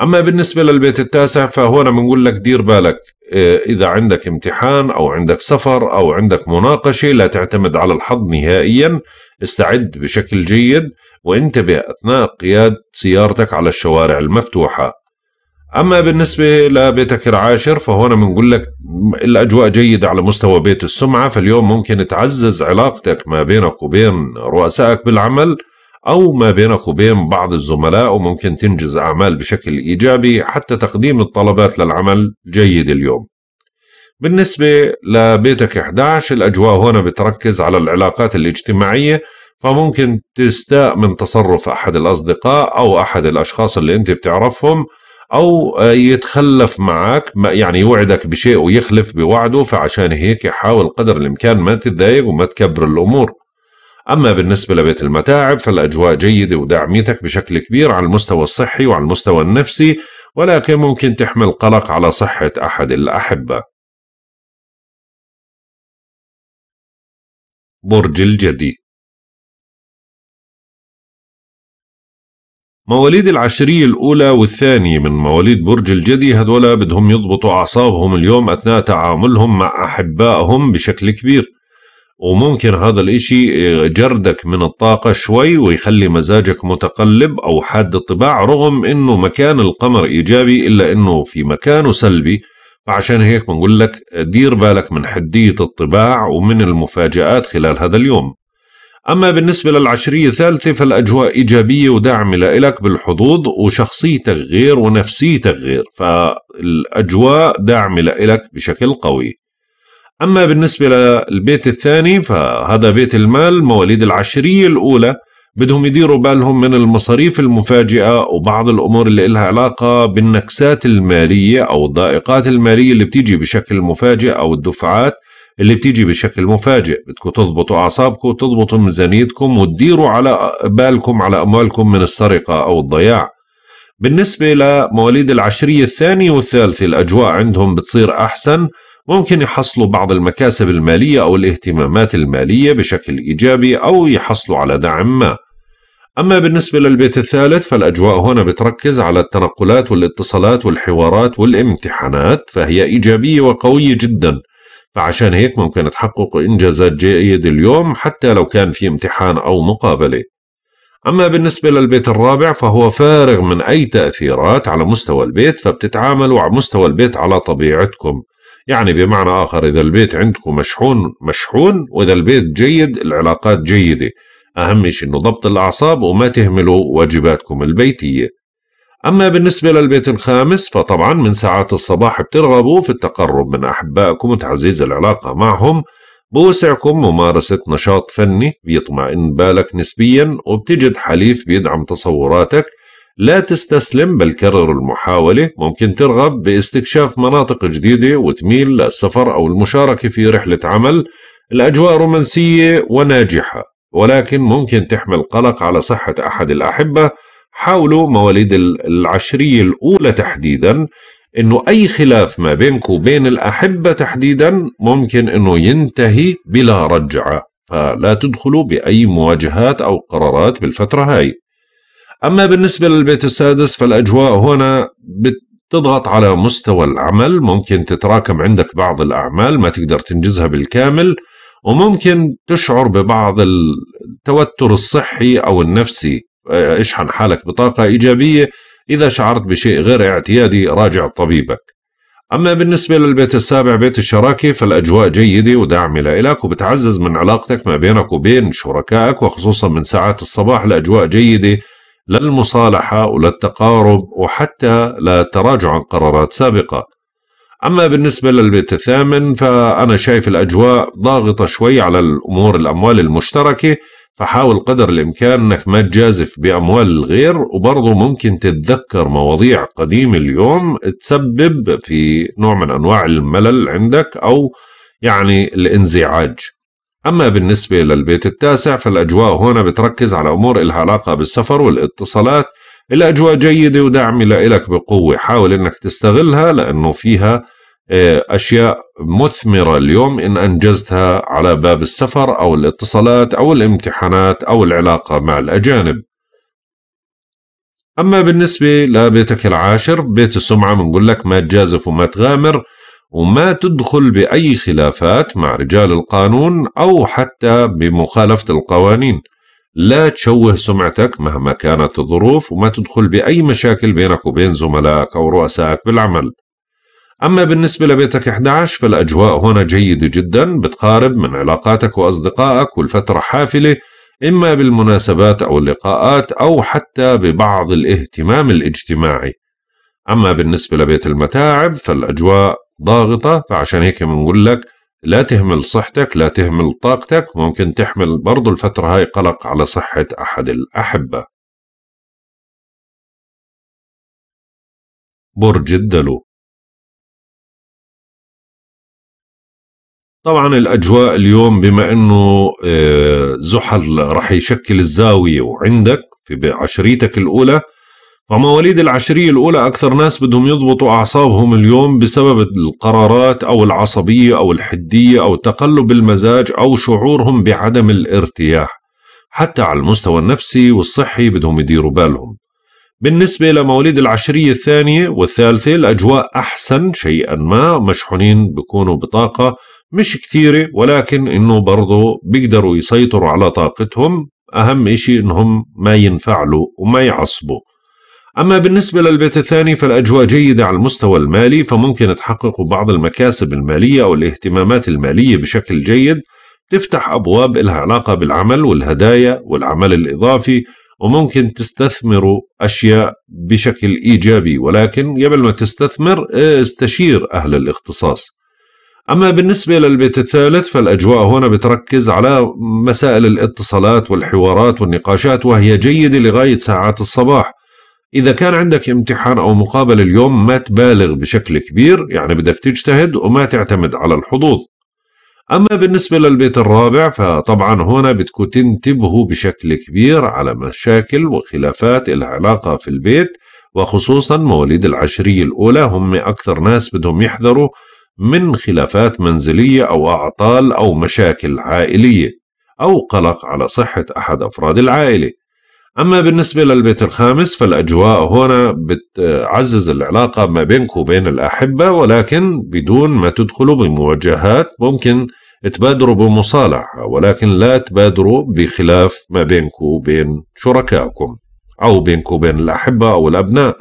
أما بالنسبة للبيت التاسع فهنا بنقول لك دير بالك آه، إذا عندك امتحان أو عندك سفر أو عندك مناقشة لا تعتمد على الحظ نهائيا استعد بشكل جيد وانتبه أثناء قيادة سيارتك على الشوارع المفتوحة أما بالنسبة لبيتك العاشر فهون بنقول لك الأجواء جيدة على مستوى بيت السمعة فاليوم ممكن تعزز علاقتك ما بينك وبين رؤسائك بالعمل أو ما بينك وبين بعض الزملاء وممكن تنجز أعمال بشكل إيجابي حتى تقديم الطلبات للعمل جيد اليوم بالنسبة لبيتك 11 الأجواء هنا بتركز على العلاقات الاجتماعية فممكن تستاء من تصرف أحد الأصدقاء أو أحد الأشخاص اللي أنت بتعرفهم او آه، يتخلف معك يعني يوعدك بشيء ويخلف بوعده فعشان هيك حاول قدر الامكان ما تتضايق وما تكبر الامور اما بالنسبه لبيت المتاعب فالاجواء جيده وداعميتك بشكل كبير على المستوى الصحي وعلى المستوى النفسي ولكن ممكن تحمل قلق على صحه احد الاحبه برج الجدي مواليد العشرية الأولى والثانية من مواليد برج الجدي هدول بدهم يضبطوا أعصابهم اليوم أثناء تعاملهم مع أحبائهم بشكل كبير وممكن هذا الإشي جردك من الطاقة شوي ويخلي مزاجك متقلب أو حاد الطباع رغم أنه مكان القمر إيجابي إلا أنه في مكانه سلبي فعشان هيك بنقول لك دير بالك من حدية الطباع ومن المفاجآت خلال هذا اليوم أما بالنسبة للعشرية الثالثة فالأجواء إيجابية وداعمة لإلك بالحظوظ وشخصيتك غير ونفسيتك غير فالأجواء داعمة لإلك بشكل قوي أما بالنسبة للبيت الثاني فهذا بيت المال مواليد العشرية الأولى بدهم يديروا بالهم من المصاريف المفاجئة وبعض الأمور اللي إلها علاقة بالنكسات المالية أو الضائقات المالية اللي بتيجي بشكل مفاجئ أو الدفعات اللي بتيجي بشكل مفاجئ بدكم تضبطوا أعصابكم وتضبطوا ميزانيتكم وتديروا على بالكم على أموالكم من السرقة أو الضياع بالنسبة لمواليد العشرية الثانية والثالثة الأجواء عندهم بتصير أحسن ممكن يحصلوا بعض المكاسب المالية أو الاهتمامات المالية بشكل إيجابي أو يحصلوا على دعم ما أما بالنسبة للبيت الثالث فالأجواء هنا بتركز على التنقلات والاتصالات والحوارات والامتحانات فهي إيجابية وقوية جدا فعشان هيك ممكن تحققوا إنجازات جيدة اليوم حتى لو كان في امتحان أو مقابلة أما بالنسبة للبيت الرابع فهو فارغ من أي تأثيرات على مستوى البيت فبتتعاملوا على مستوى البيت على طبيعتكم يعني بمعنى آخر إذا البيت عندكم مشحون مشحون وإذا البيت جيد العلاقات جيدة أهم شيء أنه ضبط الأعصاب وما تهملوا واجباتكم البيتية أما بالنسبة للبيت الخامس فطبعا من ساعات الصباح بترغبوا في التقرب من أحبائكم وتعزيز العلاقة معهم بوسعكم ممارسة نشاط فني بيطمئن بالك نسبيا وبتجد حليف بيدعم تصوراتك لا تستسلم بل كرر المحاولة ممكن ترغب باستكشاف مناطق جديدة وتميل للسفر أو المشاركة في رحلة عمل الأجواء رومانسية وناجحة ولكن ممكن تحمل قلق على صحة أحد الأحبة حاولوا مواليد العشرية الأولى تحديدا انه اي خلاف ما بينك وبين الاحبه تحديدا ممكن انه ينتهي بلا رجعه فلا تدخلوا باي مواجهات او قرارات بالفتره هاي اما بالنسبه للبيت السادس فالاجواء هنا بتضغط على مستوى العمل ممكن تتراكم عندك بعض الاعمال ما تقدر تنجزها بالكامل وممكن تشعر ببعض التوتر الصحي او النفسي آه، اشحن حالك بطاقة إيجابية إذا شعرت بشيء غير اعتيادي راجع طبيبك أما بالنسبة للبيت السابع بيت الشراكة فالأجواء جيدة وداعمة لك وبتعزز من علاقتك ما بينك وبين شركائك وخصوصا من ساعات الصباح الأجواء جيدة للمصالحة وللتقارب وحتى للتراجع عن قرارات سابقة أما بالنسبة للبيت الثامن فأنا شايف الأجواء ضاغطة شوي على الأمور الأموال المشتركة فحاول قدر الإمكان أنك ما تجازف بأموال الغير وبرضه ممكن تتذكر مواضيع قديمة اليوم تسبب في نوع من أنواع الملل عندك أو يعني الانزعاج أما بالنسبة للبيت التاسع فالأجواء هنا بتركز على أمور إلها علاقة بالسفر والاتصالات الأجواء جيدة وداعمة لإلك بقوة حاول أنك تستغلها لأنه فيها آه، اشياء مثمره اليوم ان انجزتها على باب السفر او الاتصالات او الامتحانات او العلاقه مع الاجانب. اما بالنسبه لبيتك العاشر بيت السمعه بنقول لك ما تجازف وما تغامر وما تدخل باي خلافات مع رجال القانون او حتى بمخالفه القوانين. لا تشوه سمعتك مهما كانت الظروف وما تدخل باي مشاكل بينك وبين زملائك او رؤسائك بالعمل. أما بالنسبة لبيتك 11 فالأجواء هنا جيدة جدا بتقارب من علاقاتك وأصدقائك والفترة حافلة إما بالمناسبات أو اللقاءات أو حتى ببعض الاهتمام الاجتماعي أما بالنسبة لبيت المتاعب فالأجواء ضاغطة فعشان هيك بنقول لك لا تهمل صحتك لا تهمل طاقتك ممكن تحمل برضو الفترة هاي قلق على صحة أحد الأحبة برج الدلو طبعا الاجواء اليوم بما انه آه، زحل راح يشكل الزاويه وعندك في عشريتك الاولى فمواليد العشريه الاولى اكثر ناس بدهم يضبطوا اعصابهم اليوم بسبب القرارات او العصبيه او الحديه او تقلب المزاج او شعورهم بعدم الارتياح حتى على المستوى النفسي والصحي بدهم يديروا بالهم بالنسبة لمواليد العشرية الثانية والثالثة الأجواء أحسن شيئا ما مشحونين بكونوا بطاقة مش كثيرة ولكن انه برضه بيقدروا يسيطروا على طاقتهم اهم اشي انهم ما ينفعلوا وما يعصبوا أما بالنسبة للبيت الثاني فالأجواء جيدة على المستوى المالي فممكن تحققوا بعض المكاسب المالية أو الاهتمامات المالية بشكل جيد تفتح أبواب إلها علاقة بالعمل والهدايا والعمل الإضافي وممكن تستثمروا أشياء بشكل إيجابي ولكن قبل ما تستثمر آه، استشير أهل الاختصاص أما بالنسبة للبيت الثالث فالأجواء هنا بتركز على مسائل الاتصالات والحوارات والنقاشات وهي جيدة لغاية ساعات الصباح إذا كان عندك امتحان أو مقابلة اليوم ما تبالغ بشكل كبير يعني بدك تجتهد وما تعتمد على الحظوظ أما بالنسبة للبيت الرابع فطبعا هنا بدكم تنتبهوا بشكل كبير على مشاكل وخلافات العلاقة علاقة في البيت وخصوصا مواليد العشرية الأولى هم أكثر ناس بدهم يحذروا من خلافات منزلية أو أعطال أو مشاكل عائلية أو قلق على صحة أحد أفراد العائلة أما بالنسبة للبيت الخامس فالأجواء هنا بتعزز العلاقة ما بينك وبين الأحبة ولكن بدون ما تدخلوا بمواجهات ممكن تبادروا بمصالحة ولكن لا تبادروا بخلاف ما بينك وبين شركائكم أو بينك وبين الأحبة أو الأبناء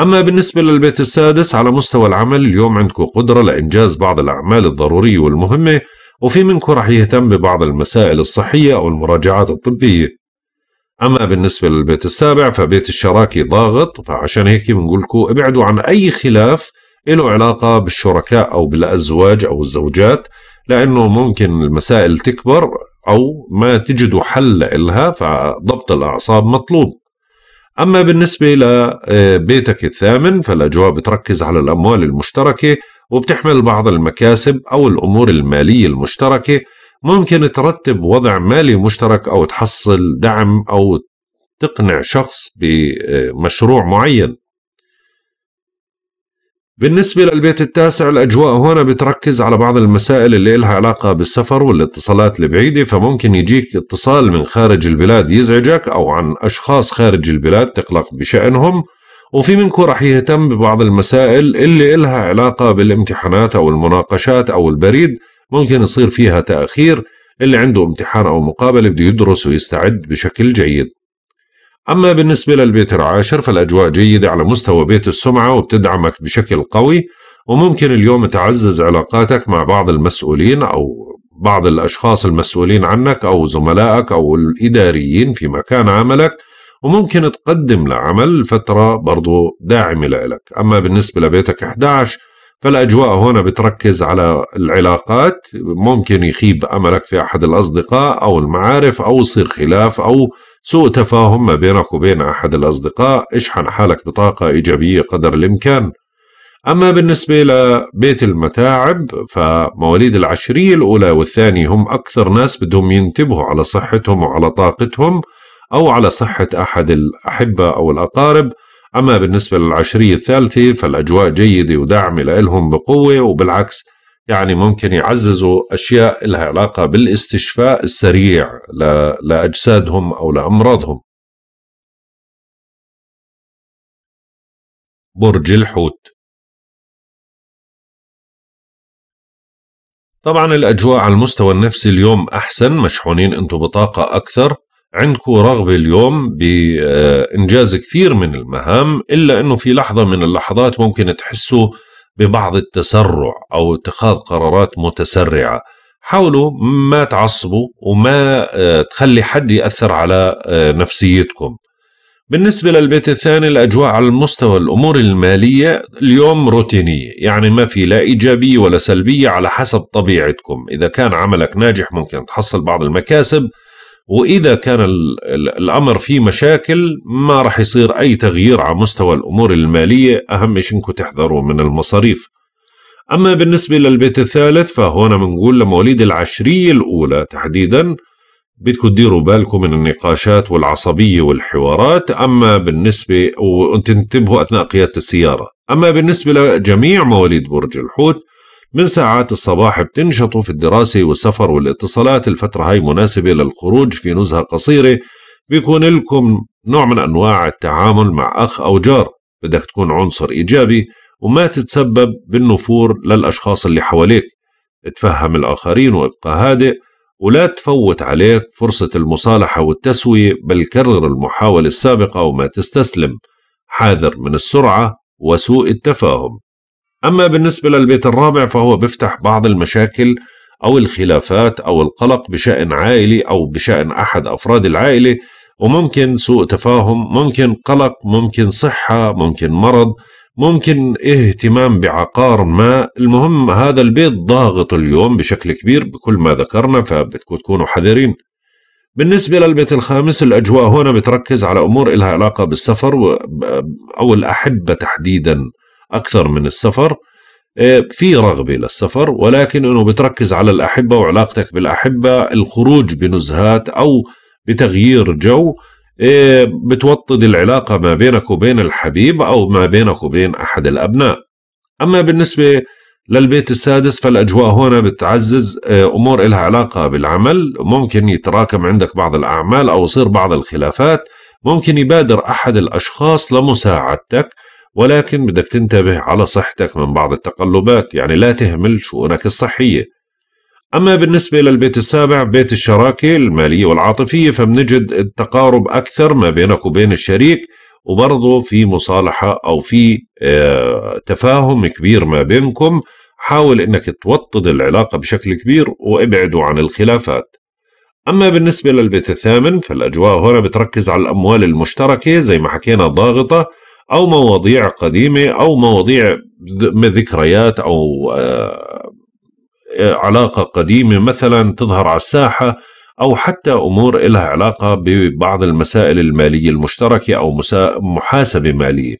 أما بالنسبة للبيت السادس على مستوى العمل اليوم عندكم قدرة لإنجاز بعض الأعمال الضرورية والمهمة وفي منكم رح يهتم ببعض المسائل الصحية أو المراجعات الطبية أما بالنسبة للبيت السابع فبيت الشراكة ضاغط فعشان هيك بنقول لكم ابعدوا عن أي خلاف له علاقة بالشركاء أو بالأزواج أو الزوجات لأنه ممكن المسائل تكبر أو ما تجدوا حل لها فضبط الأعصاب مطلوب أما بالنسبة لبيتك آه، الثامن فالأجواء بتركز على الأموال المشتركة وبتحمل بعض المكاسب أو الأمور المالية المشتركة ممكن ترتب وضع مالي مشترك أو تحصل دعم أو تقنع شخص بمشروع معين بالنسبة للبيت التاسع الأجواء هنا بتركز على بعض المسائل اللي إلها علاقة بالسفر والاتصالات البعيدة فممكن يجيك اتصال من خارج البلاد يزعجك أو عن أشخاص خارج البلاد تقلق بشأنهم وفي منكم رح يهتم ببعض المسائل اللي إلها علاقة بالامتحانات أو المناقشات أو البريد ممكن يصير فيها تأخير اللي عنده امتحان أو مقابلة بده يدرس ويستعد بشكل جيد أما بالنسبة للبيت العاشر فالأجواء جيدة على مستوى بيت السمعة وبتدعمك بشكل قوي وممكن اليوم تعزز علاقاتك مع بعض المسؤولين أو بعض الأشخاص المسؤولين عنك أو زملائك أو الإداريين في مكان عملك وممكن تقدم لعمل فترة برضو داعمة لك أما بالنسبة لبيتك 11 فالأجواء هنا بتركز على العلاقات ممكن يخيب أملك في أحد الأصدقاء أو المعارف أو يصير خلاف أو سوء تفاهم ما بينك وبين أحد الأصدقاء اشحن حالك بطاقة إيجابية قدر الإمكان أما بالنسبة لبيت المتاعب فمواليد العشرية الأولى والثانية هم أكثر ناس بدهم ينتبهوا على صحتهم وعلى طاقتهم أو على صحة أحد الأحبة أو الأقارب أما بالنسبة للعشرية الثالثة فالأجواء جيدة وداعمة لهم بقوة وبالعكس يعني ممكن يعززوا أشياء لها علاقة بالاستشفاء السريع لأجسادهم أو لأمراضهم برج الحوت طبعا الأجواء على المستوى النفسي اليوم أحسن مشحونين أنتم بطاقة أكثر عندكم رغبة اليوم بإنجاز كثير من المهام إلا أنه في لحظة من اللحظات ممكن تحسوا ببعض التسرع أو اتخاذ قرارات متسرعة حاولوا ما تعصبوا وما آه، تخلي حد يأثر على آه، نفسيتكم بالنسبة للبيت الثاني الأجواء على المستوى الأمور المالية اليوم روتينية يعني ما في لا إيجابية ولا سلبية على حسب طبيعتكم إذا كان عملك ناجح ممكن تحصل بعض المكاسب واذا كان الامر فيه مشاكل ما راح يصير اي تغيير على مستوى الامور الماليه اهم شيء انكم تحذروا من المصاريف اما بالنسبه للبيت الثالث فهنا بنقول لمواليد العشريه الاولى تحديدا بدكم تديروا بالكم من النقاشات والعصبية والحوارات أما بالنسبة وتنتبهوا أثناء قيادة السيارة أما بالنسبة لجميع مواليد برج الحوت من ساعات الصباح بتنشطوا في الدراسة والسفر والاتصالات الفترة هاي مناسبة للخروج في نزهة قصيرة بيكون لكم نوع من أنواع التعامل مع أخ أو جار بدك تكون عنصر إيجابي وما تتسبب بالنفور للأشخاص اللي حواليك تفهم الآخرين وابقى هادئ ولا تفوت عليك فرصة المصالحة والتسوية بل كرر المحاولة السابقة وما تستسلم حاذر من السرعة وسوء التفاهم أما بالنسبة للبيت الرابع فهو بيفتح بعض المشاكل أو الخلافات أو القلق بشأن عائلي أو بشأن أحد أفراد العائلة وممكن سوء تفاهم ممكن قلق ممكن صحة ممكن مرض ممكن اهتمام بعقار ما المهم هذا البيت ضاغط اليوم بشكل كبير بكل ما ذكرنا فبدكم تكونوا حذرين بالنسبة للبيت الخامس الأجواء هنا بتركز على أمور إلها علاقة بالسفر أو الأحبة تحديدا اكثر من السفر إيه، في رغبه للسفر ولكن انه بتركز على الاحبه وعلاقتك بالاحبه الخروج بنزهات او بتغيير جو إيه، بتوطد العلاقه ما بينك وبين الحبيب او ما بينك وبين احد الابناء اما بالنسبه للبيت السادس فالاجواء هنا بتعزز إيه، امور لها علاقه بالعمل ممكن يتراكم عندك بعض الاعمال او يصير بعض الخلافات ممكن يبادر احد الاشخاص لمساعدتك ولكن بدك تنتبه على صحتك من بعض التقلبات يعني لا تهمل شؤونك الصحية أما بالنسبة للبيت السابع بيت الشراكة المالية والعاطفية فبنجد التقارب أكثر ما بينك وبين الشريك وبرضه في مصالحة أو في آه، تفاهم كبير ما بينكم حاول أنك توطد العلاقة بشكل كبير وابعدوا عن الخلافات أما بالنسبة للبيت الثامن فالأجواء هنا بتركز على الأموال المشتركة زي ما حكينا ضاغطة او مواضيع قديمه او مواضيع ذكريات او آه، آه، علاقه قديمه مثلا تظهر على الساحه او حتى امور لها علاقه ببعض المسائل الماليه المشتركه او محاسبه ماليه.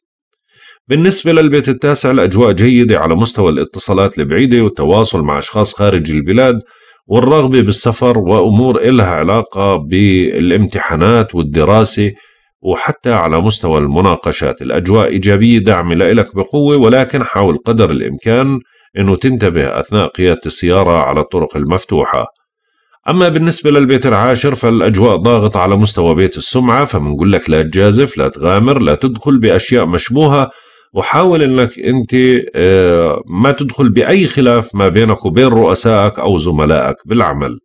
بالنسبه للبيت التاسع الاجواء جيده على مستوى الاتصالات البعيده والتواصل مع اشخاص خارج البلاد والرغبه بالسفر وامور لها علاقه بالامتحانات والدراسه وحتى على مستوى المناقشات الأجواء إيجابية دعم لإلك بقوة ولكن حاول قدر الإمكان أنه تنتبه أثناء قيادة السيارة على الطرق المفتوحة أما بالنسبة للبيت العاشر فالأجواء ضاغطة على مستوى بيت السمعة فمنقول لك لا تجازف لا تغامر لا تدخل بأشياء مشبوهة وحاول أنك أنت آه، ما تدخل بأي خلاف ما بينك وبين رؤسائك أو زملائك بالعمل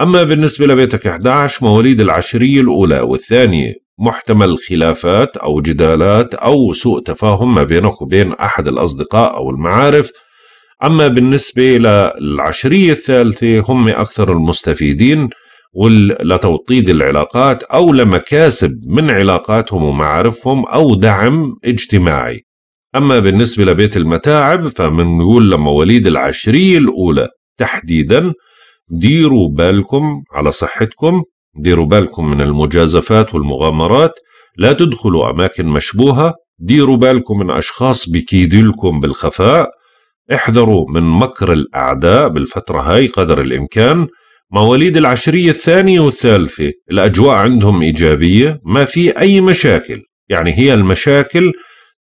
أما بالنسبة لبيتك 11 مواليد العشرية الأولى والثانية محتمل خلافات أو جدالات أو سوء تفاهم ما بينك وبين أحد الأصدقاء أو المعارف أما بالنسبة للعشرية الثالثة هم أكثر المستفيدين لتوطيد العلاقات أو لمكاسب من علاقاتهم ومعارفهم أو دعم اجتماعي أما بالنسبة لبيت المتاعب فمنقول لمواليد العشرية الأولى تحديدا ديروا بالكم على صحتكم ديروا بالكم من المجازفات والمغامرات لا تدخلوا أماكن مشبوهة ديروا بالكم من أشخاص بكيدلكم بالخفاء احذروا من مكر الأعداء بالفترة هاي قدر الإمكان مواليد العشرية الثانية والثالثة الأجواء عندهم إيجابية ما في أي مشاكل يعني هي المشاكل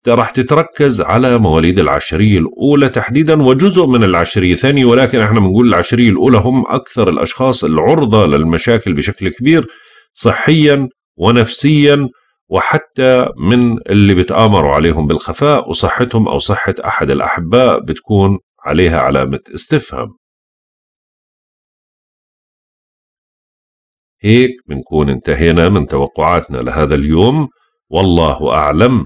راح تتركز على مواليد العشرية الأولى تحديدا وجزء من العشرية الثانية ولكن احنا بنقول العشرية الأولى هم أكثر الأشخاص العرضة للمشاكل بشكل كبير صحيا ونفسيا وحتى من اللي بتآمروا عليهم بالخفاء وصحتهم أو صحة أحد الأحباء بتكون عليها علامة استفهام هيك بنكون انتهينا من توقعاتنا لهذا اليوم والله أعلم